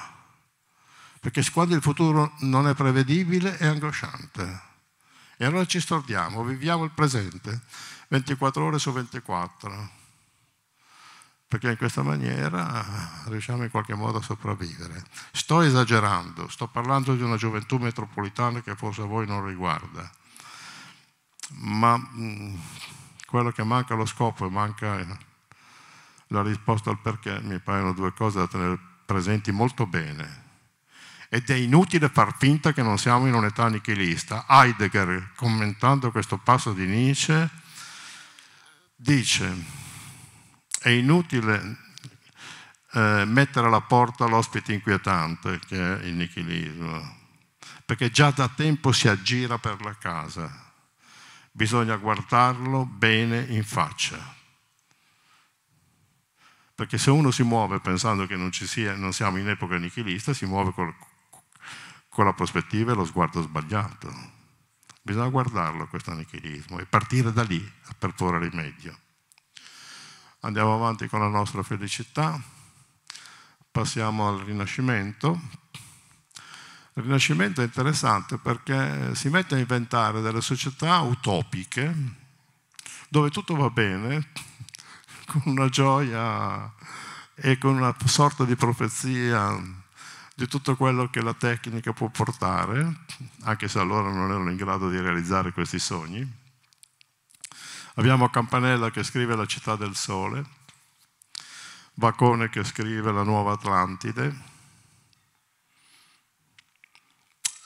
Perché quando il futuro non è prevedibile è angosciante. E allora ci stordiamo, viviamo il presente 24 ore su 24 perché in questa maniera riusciamo in qualche modo a sopravvivere. Sto esagerando, sto parlando di una gioventù metropolitana che forse a voi non riguarda, ma quello che manca è lo scopo e manca eh, la risposta al perché mi paiono due cose da tenere presenti molto bene. Ed è inutile far finta che non siamo in un'età nichilista. Heidegger, commentando questo passo di Nietzsche, dice è inutile eh, mettere alla porta l'ospite inquietante, che è il nichilismo, perché già da tempo si aggira per la casa. Bisogna guardarlo bene in faccia. Perché se uno si muove pensando che non, sia, non siamo in epoca nichilista, si muove col, con la prospettiva e lo sguardo sbagliato. Bisogna guardarlo questo nichilismo e partire da lì per porre rimedio. Andiamo avanti con la nostra felicità, passiamo al Rinascimento. Il Rinascimento è interessante perché si mette a inventare delle società utopiche dove tutto va bene, con una gioia e con una sorta di profezia di tutto quello che la tecnica può portare, anche se allora non erano in grado di realizzare questi sogni. Abbiamo Campanella che scrive La città del sole, Bacone che scrive La nuova Atlantide,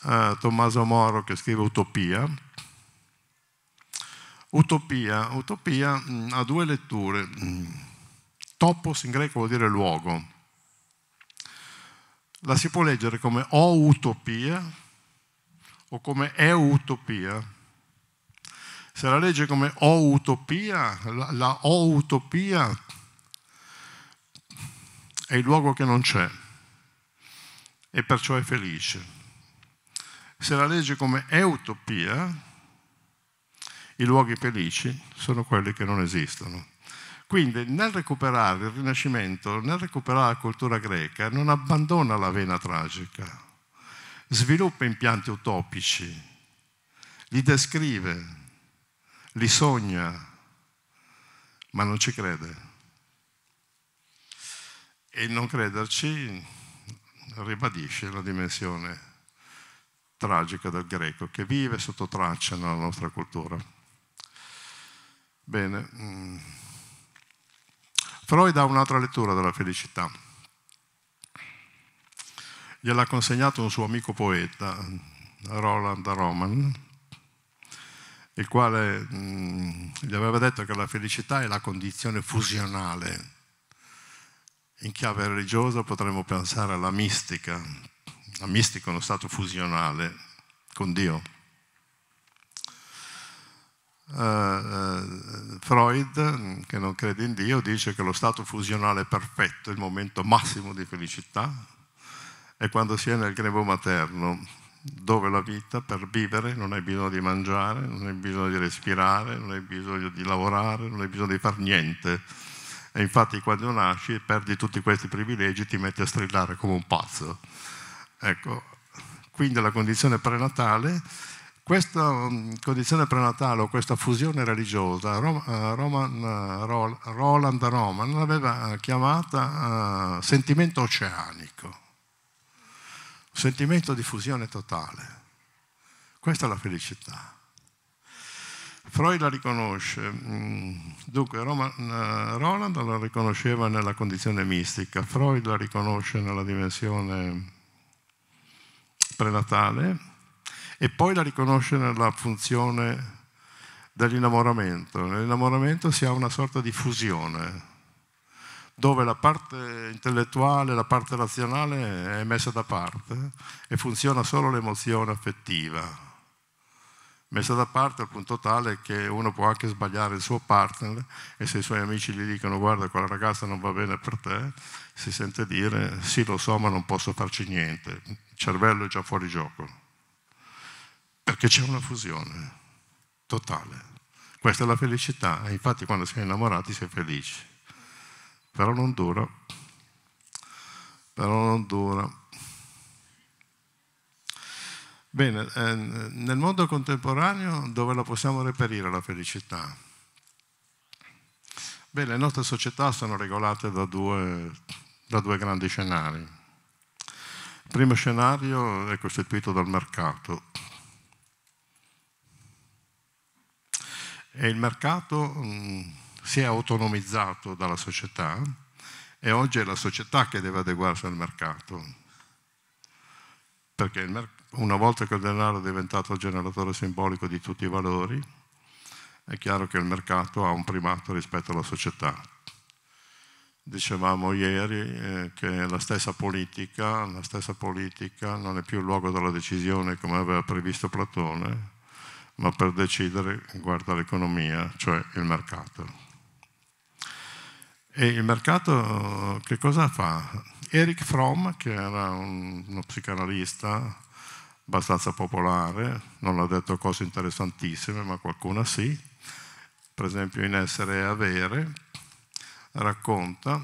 eh, Tommaso Moro che scrive Utopia. Utopia, Utopia mm, ha due letture. Mm. Topos in greco vuol dire luogo. La si può leggere come o utopia o come eutopia se la legge come utopia, la, la utopia è il luogo che non c'è e perciò è felice. Se la legge come eutopia, i luoghi felici sono quelli che non esistono. Quindi nel recuperare il Rinascimento, nel recuperare la cultura greca, non abbandona la vena tragica, sviluppa impianti utopici, li descrive, li sogna, ma non ci crede. E il non crederci ribadisce la dimensione tragica del greco che vive sotto traccia nella nostra cultura. Bene, mm. Freud ha un'altra lettura della felicità. Gliel'ha consegnato un suo amico poeta, Roland Roman, il quale mh, mm, gli aveva detto che la felicità è la condizione fusionale. In chiave religiosa potremmo pensare alla mistica, la mistica è uno stato fusionale con Dio. Uh, uh, Freud, che non crede in Dio, dice che lo stato fusionale perfetto, il momento massimo di felicità, è quando si è nel grembo materno, dove la vita per vivere non hai bisogno di mangiare, non hai bisogno di respirare, non hai bisogno di lavorare, non hai bisogno di far niente. E infatti quando nasci e perdi tutti questi privilegi ti metti a strillare come un pazzo. Ecco, quindi la condizione prenatale, questa mm, condizione prenatale o questa fusione religiosa, eh, Roman, eh, Roland Roman l'aveva eh, chiamata sentimento oceanico sentimento di fusione totale. Questa è la felicità. Freud la riconosce, mm, dunque Roman, eh, Roland la riconosceva nella condizione mistica, Freud la riconosce nella dimensione prenatale e poi la riconosce nella funzione dell'innamoramento. Nell'innamoramento si ha una sorta di fusione dove la parte intellettuale, la parte razionale è messa da parte e funziona solo l'emozione affettiva, messa da parte al punto tale che uno può anche sbagliare il suo partner e se i suoi amici gli dicono guarda quella ragazza non va bene per te, si sente dire sì lo so ma non posso farci niente, il cervello è già fuori gioco, perché c'è una fusione totale. Questa è la felicità, infatti quando si è innamorati si è felici però non dura, però non dura. Bene, ehm, nel mondo contemporaneo dove la possiamo reperire la felicità? Beh, le nostre società sono regolate da due, da due grandi scenari. Il primo scenario è costituito dal mercato, e il mercato mh, mm, si è autonomizzato dalla società e oggi è la società che deve adeguarsi al mercato. Perché una volta che il denaro è diventato il generatore simbolico di tutti i valori, è chiaro che il mercato ha un primato rispetto alla società. Dicevamo ieri eh, che la stessa politica, la stessa politica non è più il luogo della decisione come aveva previsto Platone, ma per decidere guarda l'economia, cioè il mercato. E il mercato che cosa fa? Eric Fromm, che era un, uno psicanalista abbastanza popolare, non ha detto cose interessantissime, ma qualcuna sì, per esempio in Essere e Avere, racconta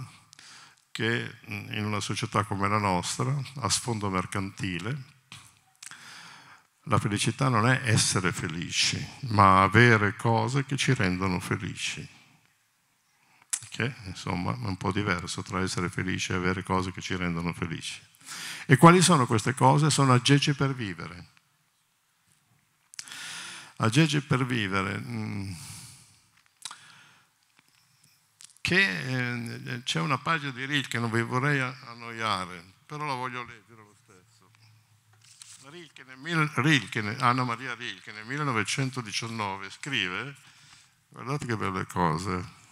che in una società come la nostra, a sfondo mercantile, la felicità non è essere felici, ma avere cose che ci rendono felici che insomma è un po' diverso tra essere felici e avere cose che ci rendono felici. E quali sono queste cose? Sono aggeggi per vivere. Aggeggi per vivere. Mm, che eh, c'è una pagina di Rilke che non vi vorrei annoiare, però la voglio leggere lo stesso. Rilke, nel, Rilke, Anna Maria Rilke nel 1919 scrive, guardate che belle cose,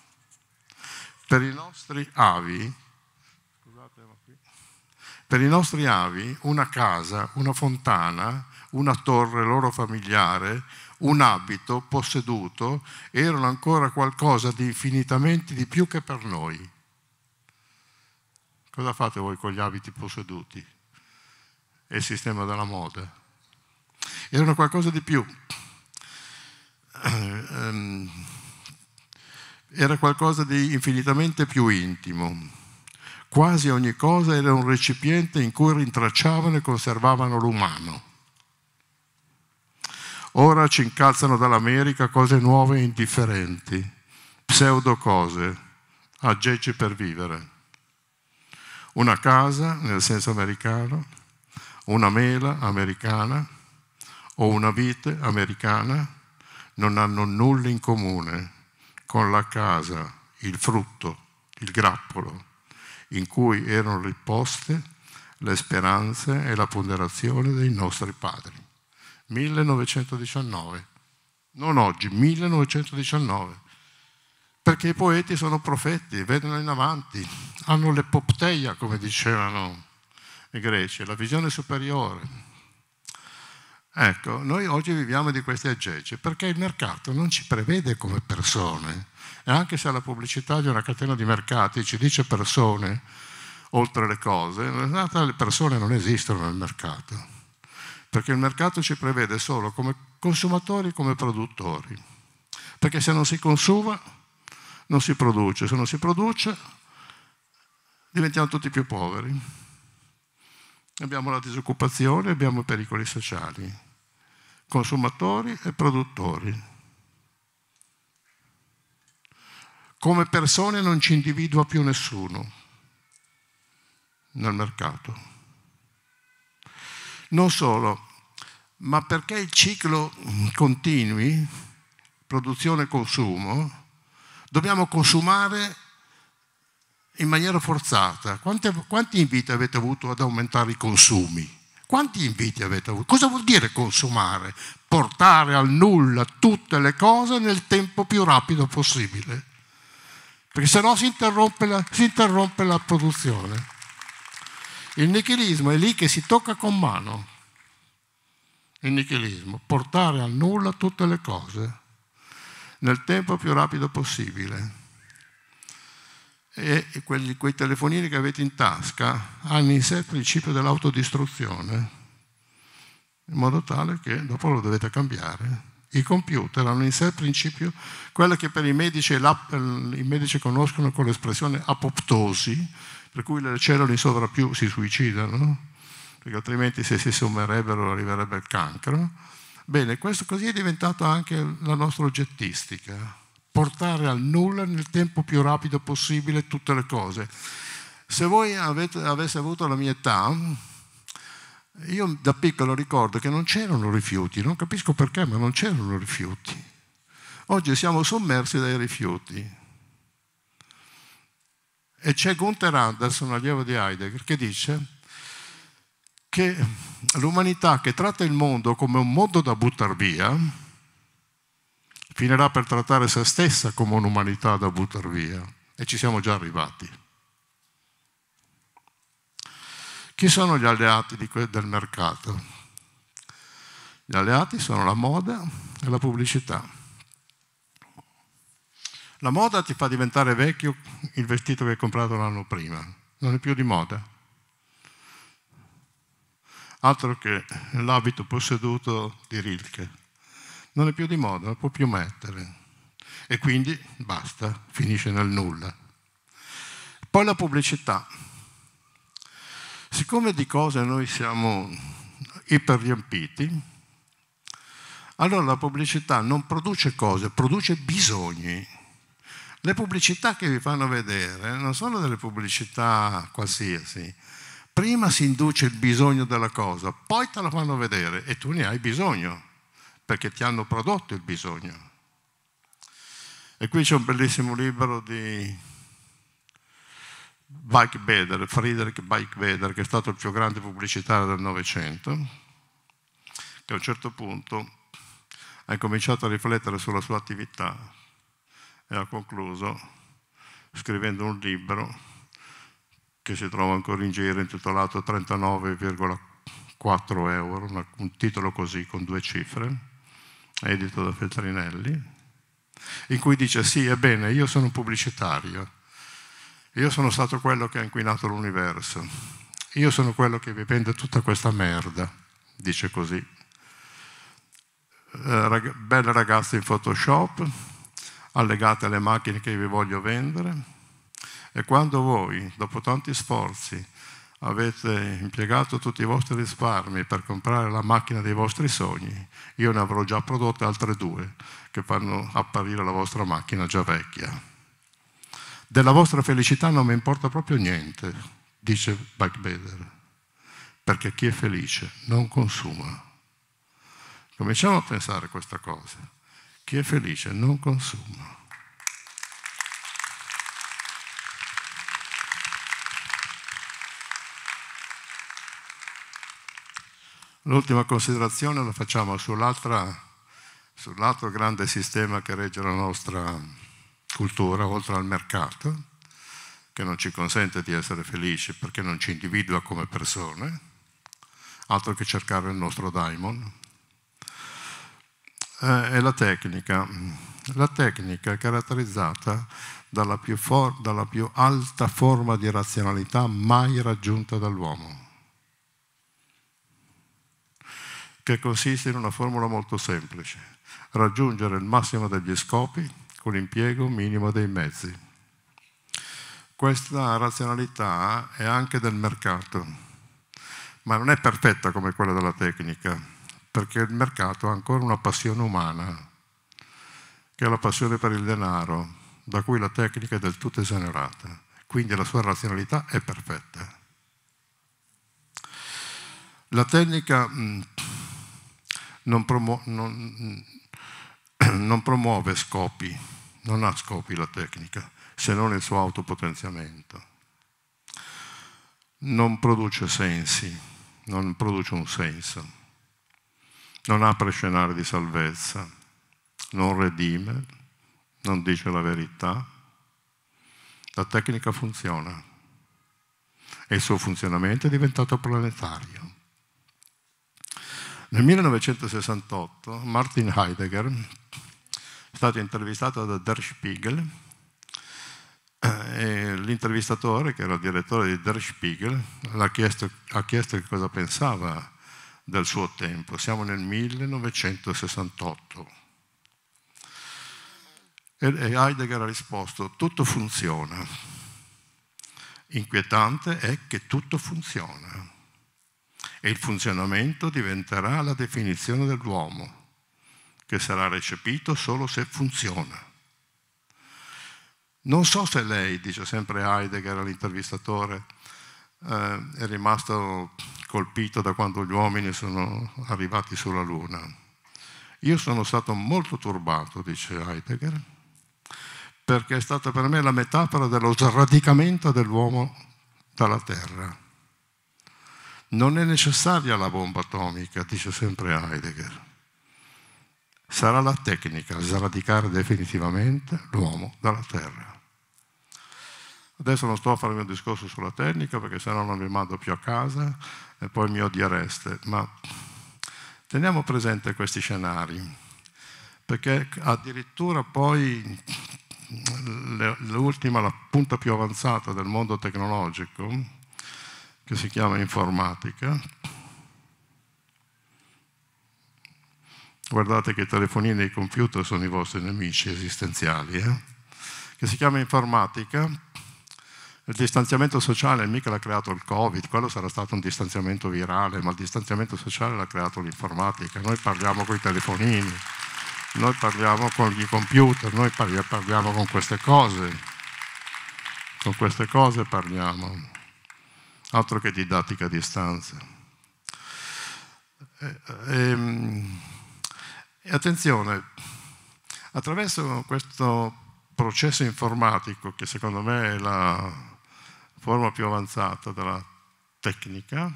per i nostri avi, scusate, per i nostri avi una casa, una fontana, una torre loro familiare, un abito posseduto erano ancora qualcosa di infinitamente di più che per noi. Cosa fate voi con gli abiti posseduti? È il sistema della moda. Erano qualcosa di più. Eh, ehm, era qualcosa di infinitamente più intimo. Quasi ogni cosa era un recipiente in cui rintracciavano e conservavano l'umano. Ora ci incalzano dall'America cose nuove e indifferenti, pseudo cose, aggeggi per vivere. Una casa, nel senso americano, una mela americana o una vite americana non hanno nulla in comune con la casa, il frutto, il grappolo, in cui erano riposte le speranze e la ponderazione dei nostri padri. 1919, non oggi, 1919, perché i poeti sono profeti, vedono in avanti, hanno l'epopteia, come dicevano i greci, la visione superiore, Ecco, noi oggi viviamo di questi aggeggi perché il mercato non ci prevede come persone e anche se la pubblicità di una catena di mercati ci dice persone oltre le cose, in realtà le persone non esistono nel mercato perché il mercato ci prevede solo come consumatori, come produttori perché se non si consuma non si produce, se non si produce diventiamo tutti più poveri abbiamo la disoccupazione, abbiamo i pericoli sociali consumatori e produttori. Come persone non ci individua più nessuno nel mercato. Non solo, ma perché il ciclo continui, produzione e consumo, dobbiamo consumare in maniera forzata. Quante, quanti inviti avete avuto ad aumentare i consumi? Quanti inviti avete avuto? Cosa vuol dire consumare? Portare al nulla tutte le cose nel tempo più rapido possibile. Perché sennò si interrompe la, si interrompe la produzione. Il nichilismo è lì che si tocca con mano. Il nichilismo, portare al nulla tutte le cose nel tempo più rapido possibile e quelli, quei telefonini che avete in tasca hanno in sé il principio dell'autodistruzione, in modo tale che dopo lo dovete cambiare. I computer hanno in sé il principio, quello che per i medici, eh, i medici conoscono con l'espressione apoptosi, per cui le cellule in sovrappiù si suicidano, perché altrimenti se si sommerebbero arriverebbe il cancro. Bene, questo così è diventata anche la nostra oggettistica portare al nulla nel tempo più rapido possibile tutte le cose. Se voi avete, aveste avuto la mia età, io da piccolo ricordo che non c'erano rifiuti, non capisco perché, ma non c'erano rifiuti. Oggi siamo sommersi dai rifiuti. E c'è Gunther Anderson, allievo di Heidegger, che dice che l'umanità che tratta il mondo come un mondo da buttare via, finirà per trattare se stessa come un'umanità da buttare via. E ci siamo già arrivati. Chi sono gli alleati del mercato? Gli alleati sono la moda e la pubblicità. La moda ti fa diventare vecchio il vestito che hai comprato l'anno prima, non è più di moda. Altro che l'abito posseduto di Rilke non è più di moda, non può più mettere. E quindi basta, finisce nel nulla. Poi la pubblicità. Siccome di cose noi siamo iperriempiti, allora la pubblicità non produce cose, produce bisogni. Le pubblicità che vi fanno vedere non sono delle pubblicità qualsiasi. Prima si induce il bisogno della cosa, poi te la fanno vedere e tu ne hai bisogno perché ti hanno prodotto il bisogno. E qui c'è un bellissimo libro di Beigbeder, Friedrich Beigbeder, che è stato il più grande pubblicitario del Novecento, che a un certo punto ha incominciato a riflettere sulla sua attività e ha concluso scrivendo un libro che si trova ancora in giro intitolato 39,4 euro, un titolo così con due cifre edito da Feltrinelli, in cui dice sì, ebbene, io sono un pubblicitario, io sono stato quello che ha inquinato l'universo, io sono quello che vi vende tutta questa merda, dice così. Eh, rag- belle ragazze in Photoshop, allegate alle macchine che vi voglio vendere, e quando voi, dopo tanti sforzi, avete impiegato tutti i vostri risparmi per comprare la macchina dei vostri sogni, io ne avrò già prodotte altre due che fanno apparire la vostra macchina già vecchia. Della vostra felicità non mi importa proprio niente, dice Backbeder, perché chi è felice non consuma. Cominciamo a pensare questa cosa. Chi è felice non consuma. L'ultima considerazione la facciamo sull'altro grande sistema che regge la nostra cultura, oltre al mercato, che non ci consente di essere felici perché non ci individua come persone, altro che cercare il nostro daimon, eh, è la tecnica. La tecnica è caratterizzata dalla più, dalla più alta forma di razionalità mai raggiunta dall'uomo che consiste in una formula molto semplice, raggiungere il massimo degli scopi con l'impiego minimo dei mezzi. Questa razionalità è anche del mercato, ma non è perfetta come quella della tecnica, perché il mercato ha ancora una passione umana, che è la passione per il denaro, da cui la tecnica è del tutto esonerata, quindi la sua razionalità è perfetta. La tecnica non, promu- non, non promuove scopi, non ha scopi la tecnica, se non il suo autopotenziamento. Non produce sensi, non produce un senso. Non apre scenari di salvezza, non redime, non dice la verità. La tecnica funziona e il suo funzionamento è diventato planetario. Nel 1968 Martin Heidegger è stato intervistato da Der Spiegel eh, e l'intervistatore, che era il direttore di Der Spiegel, l'ha chiesto, ha chiesto che cosa pensava del suo tempo. Siamo nel 1968. E Heidegger ha risposto, tutto funziona. Inquietante è che tutto funziona e il funzionamento diventerà la definizione dell'uomo, che sarà recepito solo se funziona. Non so se lei, dice sempre Heidegger all'intervistatore, eh, è rimasto colpito da quando gli uomini sono arrivati sulla Luna. Io sono stato molto turbato, dice Heidegger, perché è stata per me la metafora dello sradicamento dell'uomo dalla Terra. Non è necessaria la bomba atomica, dice sempre Heidegger. Sarà la tecnica a sradicare definitivamente l'uomo dalla terra. Adesso non sto a fare il mio discorso sulla tecnica perché sennò non mi mando più a casa e poi mi odiereste, ma teniamo presente questi scenari perché addirittura poi l'ultima, la punta più avanzata del mondo tecnologico che si chiama informatica. Guardate che i telefonini e i computer sono i vostri nemici esistenziali, eh? che si chiama informatica. Il distanziamento sociale mica l'ha creato il Covid, quello sarà stato un distanziamento virale, ma il distanziamento sociale l'ha creato l'informatica. Noi parliamo con i telefonini, noi parliamo con i computer, noi parliamo con queste cose, con queste cose parliamo altro che didattica a distanza. E, eh, e, eh, ehm, e attenzione, attraverso questo processo informatico, che secondo me è la forma più avanzata della tecnica,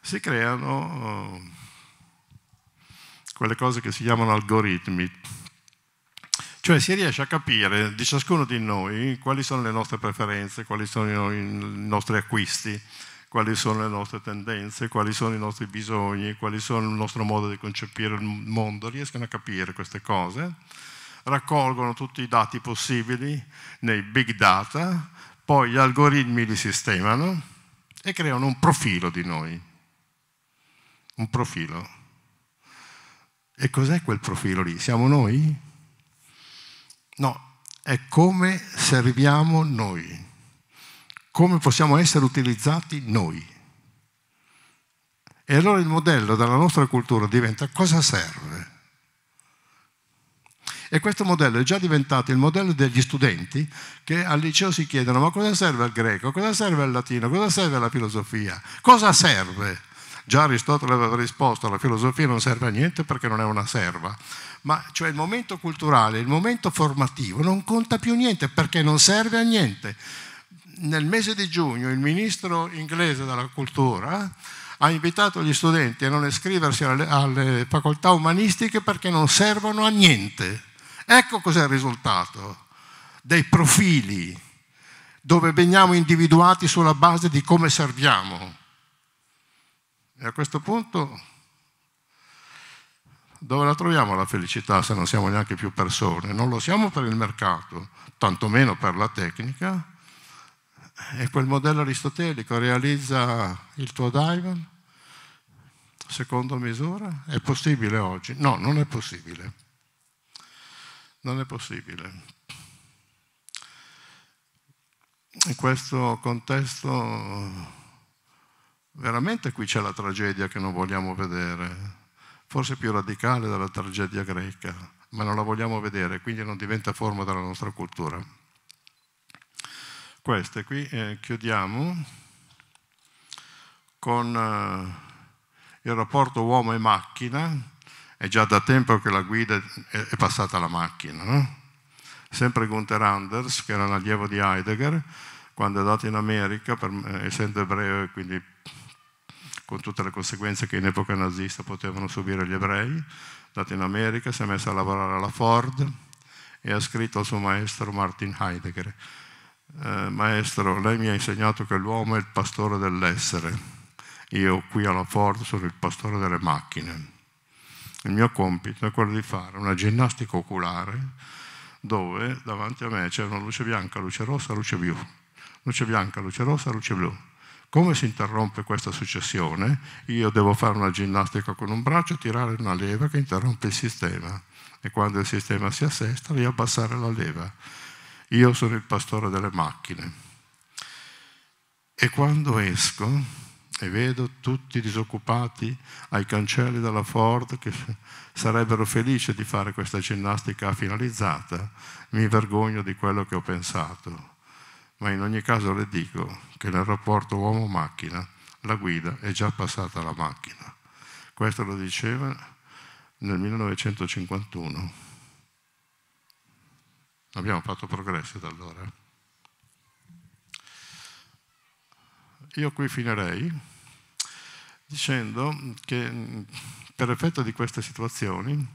si creano eh, quelle cose che si chiamano algoritmi, cioè si riesce a capire di ciascuno di noi quali sono le nostre preferenze, quali sono i nostri acquisti, quali sono le nostre tendenze, quali sono i nostri bisogni, quali sono il nostro modo di concepire il mondo, riescono a capire queste cose, raccolgono tutti i dati possibili nei big data, poi gli algoritmi li sistemano e creano un profilo di noi, un profilo. E cos'è quel profilo lì? Siamo noi? No, è come serviamo noi, come possiamo essere utilizzati noi. E allora il modello della nostra cultura diventa cosa serve? E questo modello è già diventato il modello degli studenti che al liceo si chiedono ma cosa serve al greco, cosa serve al latino, cosa serve alla filosofia, cosa serve? Già Aristotele aveva risposto, la filosofia non serve a niente perché non è una serva, ma cioè il momento culturale, il momento formativo non conta più niente perché non serve a niente. Nel mese di giugno il ministro inglese della cultura ha invitato gli studenti a non iscriversi alle, alle facoltà umanistiche perché non servono a niente. Ecco cos'è il risultato dei profili dove veniamo individuati sulla base di come serviamo. E a questo punto dove la troviamo la felicità se non siamo neanche più persone? Non lo siamo per il mercato, tantomeno per la tecnica. E quel modello aristotelico realizza il tuo daimon secondo misura? È possibile oggi? No, non è possibile. Non è possibile. In questo contesto Veramente qui c'è la tragedia che non vogliamo vedere, forse più radicale della tragedia greca, ma non la vogliamo vedere, quindi non diventa forma della nostra cultura. Queste qui eh, chiudiamo con eh, il rapporto uomo e macchina, è già da tempo che la guida è, passata alla macchina, no? sempre Gunther Anders, che era un allievo di Heidegger, quando è andato in America, per, eh, essendo ebreo e quindi con tutte le conseguenze che in epoca nazista potevano subire gli ebrei, è andato in America, si è messo a lavorare alla Ford e ha scritto al suo maestro Martin Heidegger, eh, maestro, lei mi ha insegnato che l'uomo è il pastore dell'essere, io qui alla Ford sono il pastore delle macchine. Il mio compito è quello di fare una ginnastica oculare dove davanti a me c'è una luce bianca, luce rossa, luce blu, luce bianca, luce rossa, luce blu come si interrompe questa successione? Io devo fare una ginnastica con un braccio, tirare una leva che interrompe il sistema e quando il sistema si assesta riabbassare la leva. Io sono il pastore delle macchine. E quando esco e vedo tutti disoccupati ai cancelli della Ford che sarebbero felici di fare questa ginnastica finalizzata, mi vergogno di quello che ho pensato ma in ogni caso le dico che nel rapporto uomo-macchina la guida è già passata alla macchina. Questo lo diceva nel 1951. Abbiamo fatto progressi da allora. Io qui finirei dicendo che mm, per effetto di queste situazioni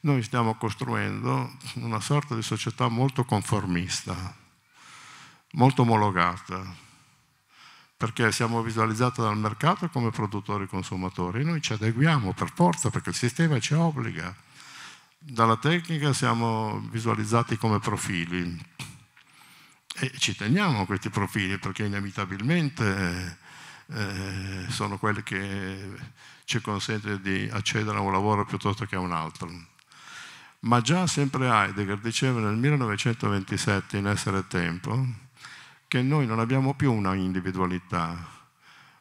noi stiamo costruendo una sorta di società molto conformista, molto omologata, perché siamo visualizzati dal mercato come produttori e consumatori, noi ci adeguiamo per forza perché il sistema ci obbliga. Dalla tecnica siamo visualizzati come profili e ci teniamo a questi profili perché inevitabilmente eh, sono quelli che ci consentono di accedere a un lavoro piuttosto che a un altro. Ma già sempre Heidegger diceva nel 1927 in Essere Tempo, che noi non abbiamo più una individualità,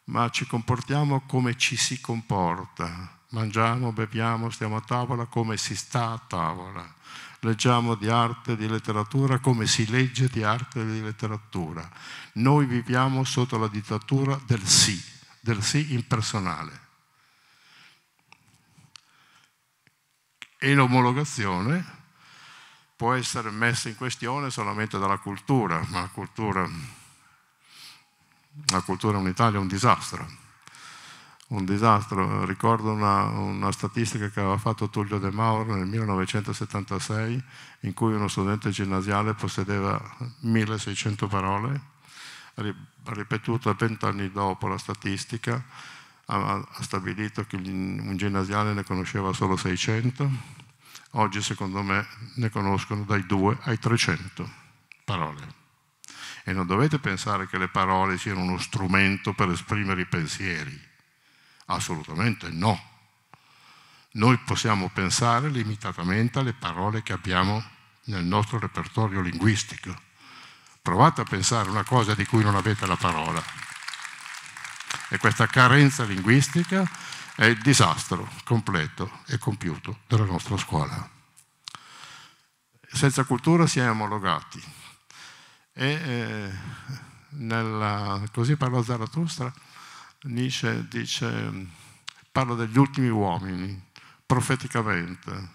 ma ci comportiamo come ci si comporta. Mangiamo, beviamo, stiamo a tavola come si sta a tavola. Leggiamo di arte e di letteratura come si legge di arte e di letteratura. Noi viviamo sotto la dittatura del sì, del sì impersonale. E l'omologazione può essere messa in questione solamente dalla cultura, ma la cultura, la cultura in Italia è un disastro. Un disastro, ricordo una, una statistica che aveva fatto Tullio De Mauro nel 1976, in cui uno studente ginnasiale possedeva 1600 parole, ripetuta vent'anni dopo la statistica, ha, ha stabilito che un ginnasiale ne conosceva solo 600 Oggi secondo me ne conoscono dai 2 ai 300 parole. E non dovete pensare che le parole siano uno strumento per esprimere i pensieri. Assolutamente no. Noi possiamo pensare limitatamente alle parole che abbiamo nel nostro repertorio linguistico. Provate a pensare una cosa di cui non avete la parola. E questa carenza linguistica è il disastro completo e compiuto della nostra scuola. Senza cultura siamo omologati. E, eh, nella, così parla Zarathustra, Nietzsche dice, parla degli ultimi uomini, profeticamente.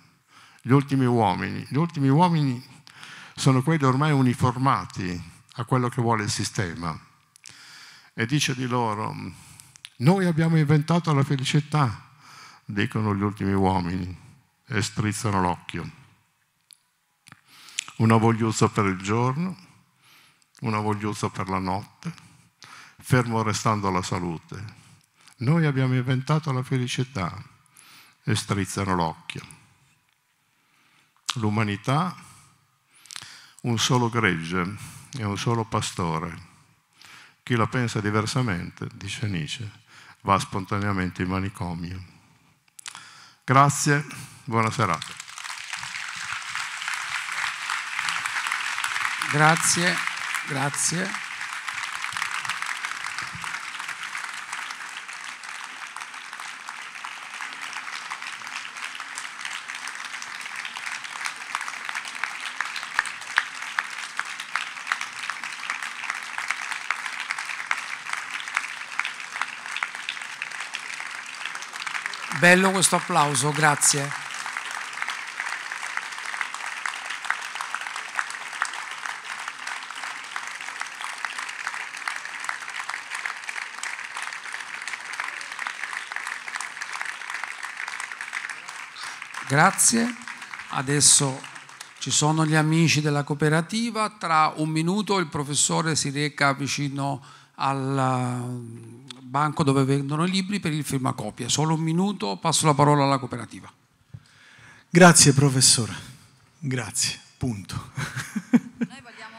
Gli ultimi uomini. Gli ultimi uomini sono quelli ormai uniformati a quello che vuole il sistema. E dice di loro, noi abbiamo inventato la felicità, dicono gli ultimi uomini e strizzano l'occhio. Una vogliuzza per il giorno, una vogliuzza per la notte, fermo restando la salute. Noi abbiamo inventato la felicità e strizzano l'occhio. L'umanità, un solo gregge e un solo pastore. Chi la pensa diversamente, dice Nietzsche, va spontaneamente in manicomio. Grazie, buona serata. Grazie, grazie. Bello questo applauso, grazie. Grazie. Adesso ci sono gli amici della cooperativa. Tra un minuto il professore si reca vicino al banco dove vendono i libri per il firmacopia. Solo un minuto, passo la parola alla cooperativa. Grazie professore, grazie, punto. Noi vogliamo,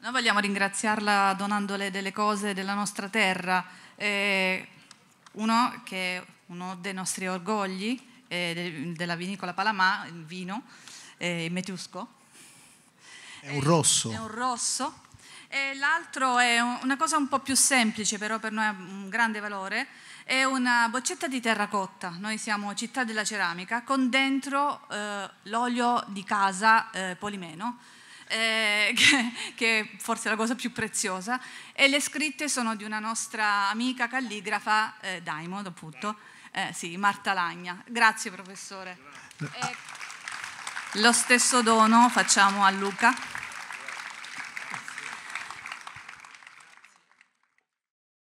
noi vogliamo ringraziarla donandole delle cose della nostra terra. Eh, uno che è uno dei nostri orgogli eh, della vinicola Palamà, il vino, eh, il metusco. È un rosso. È un rosso l'altro è una cosa un po' più semplice, però per noi ha un grande valore, è una boccetta di terracotta, noi siamo città della ceramica, con dentro eh, l'olio di casa eh, polimeno, eh, che, che, è forse la cosa più preziosa, e le scritte sono di una nostra amica calligrafa, eh, Daimon appunto, eh, sì, Marta Lagna. Grazie professore. lo stesso dono facciamo a Luca.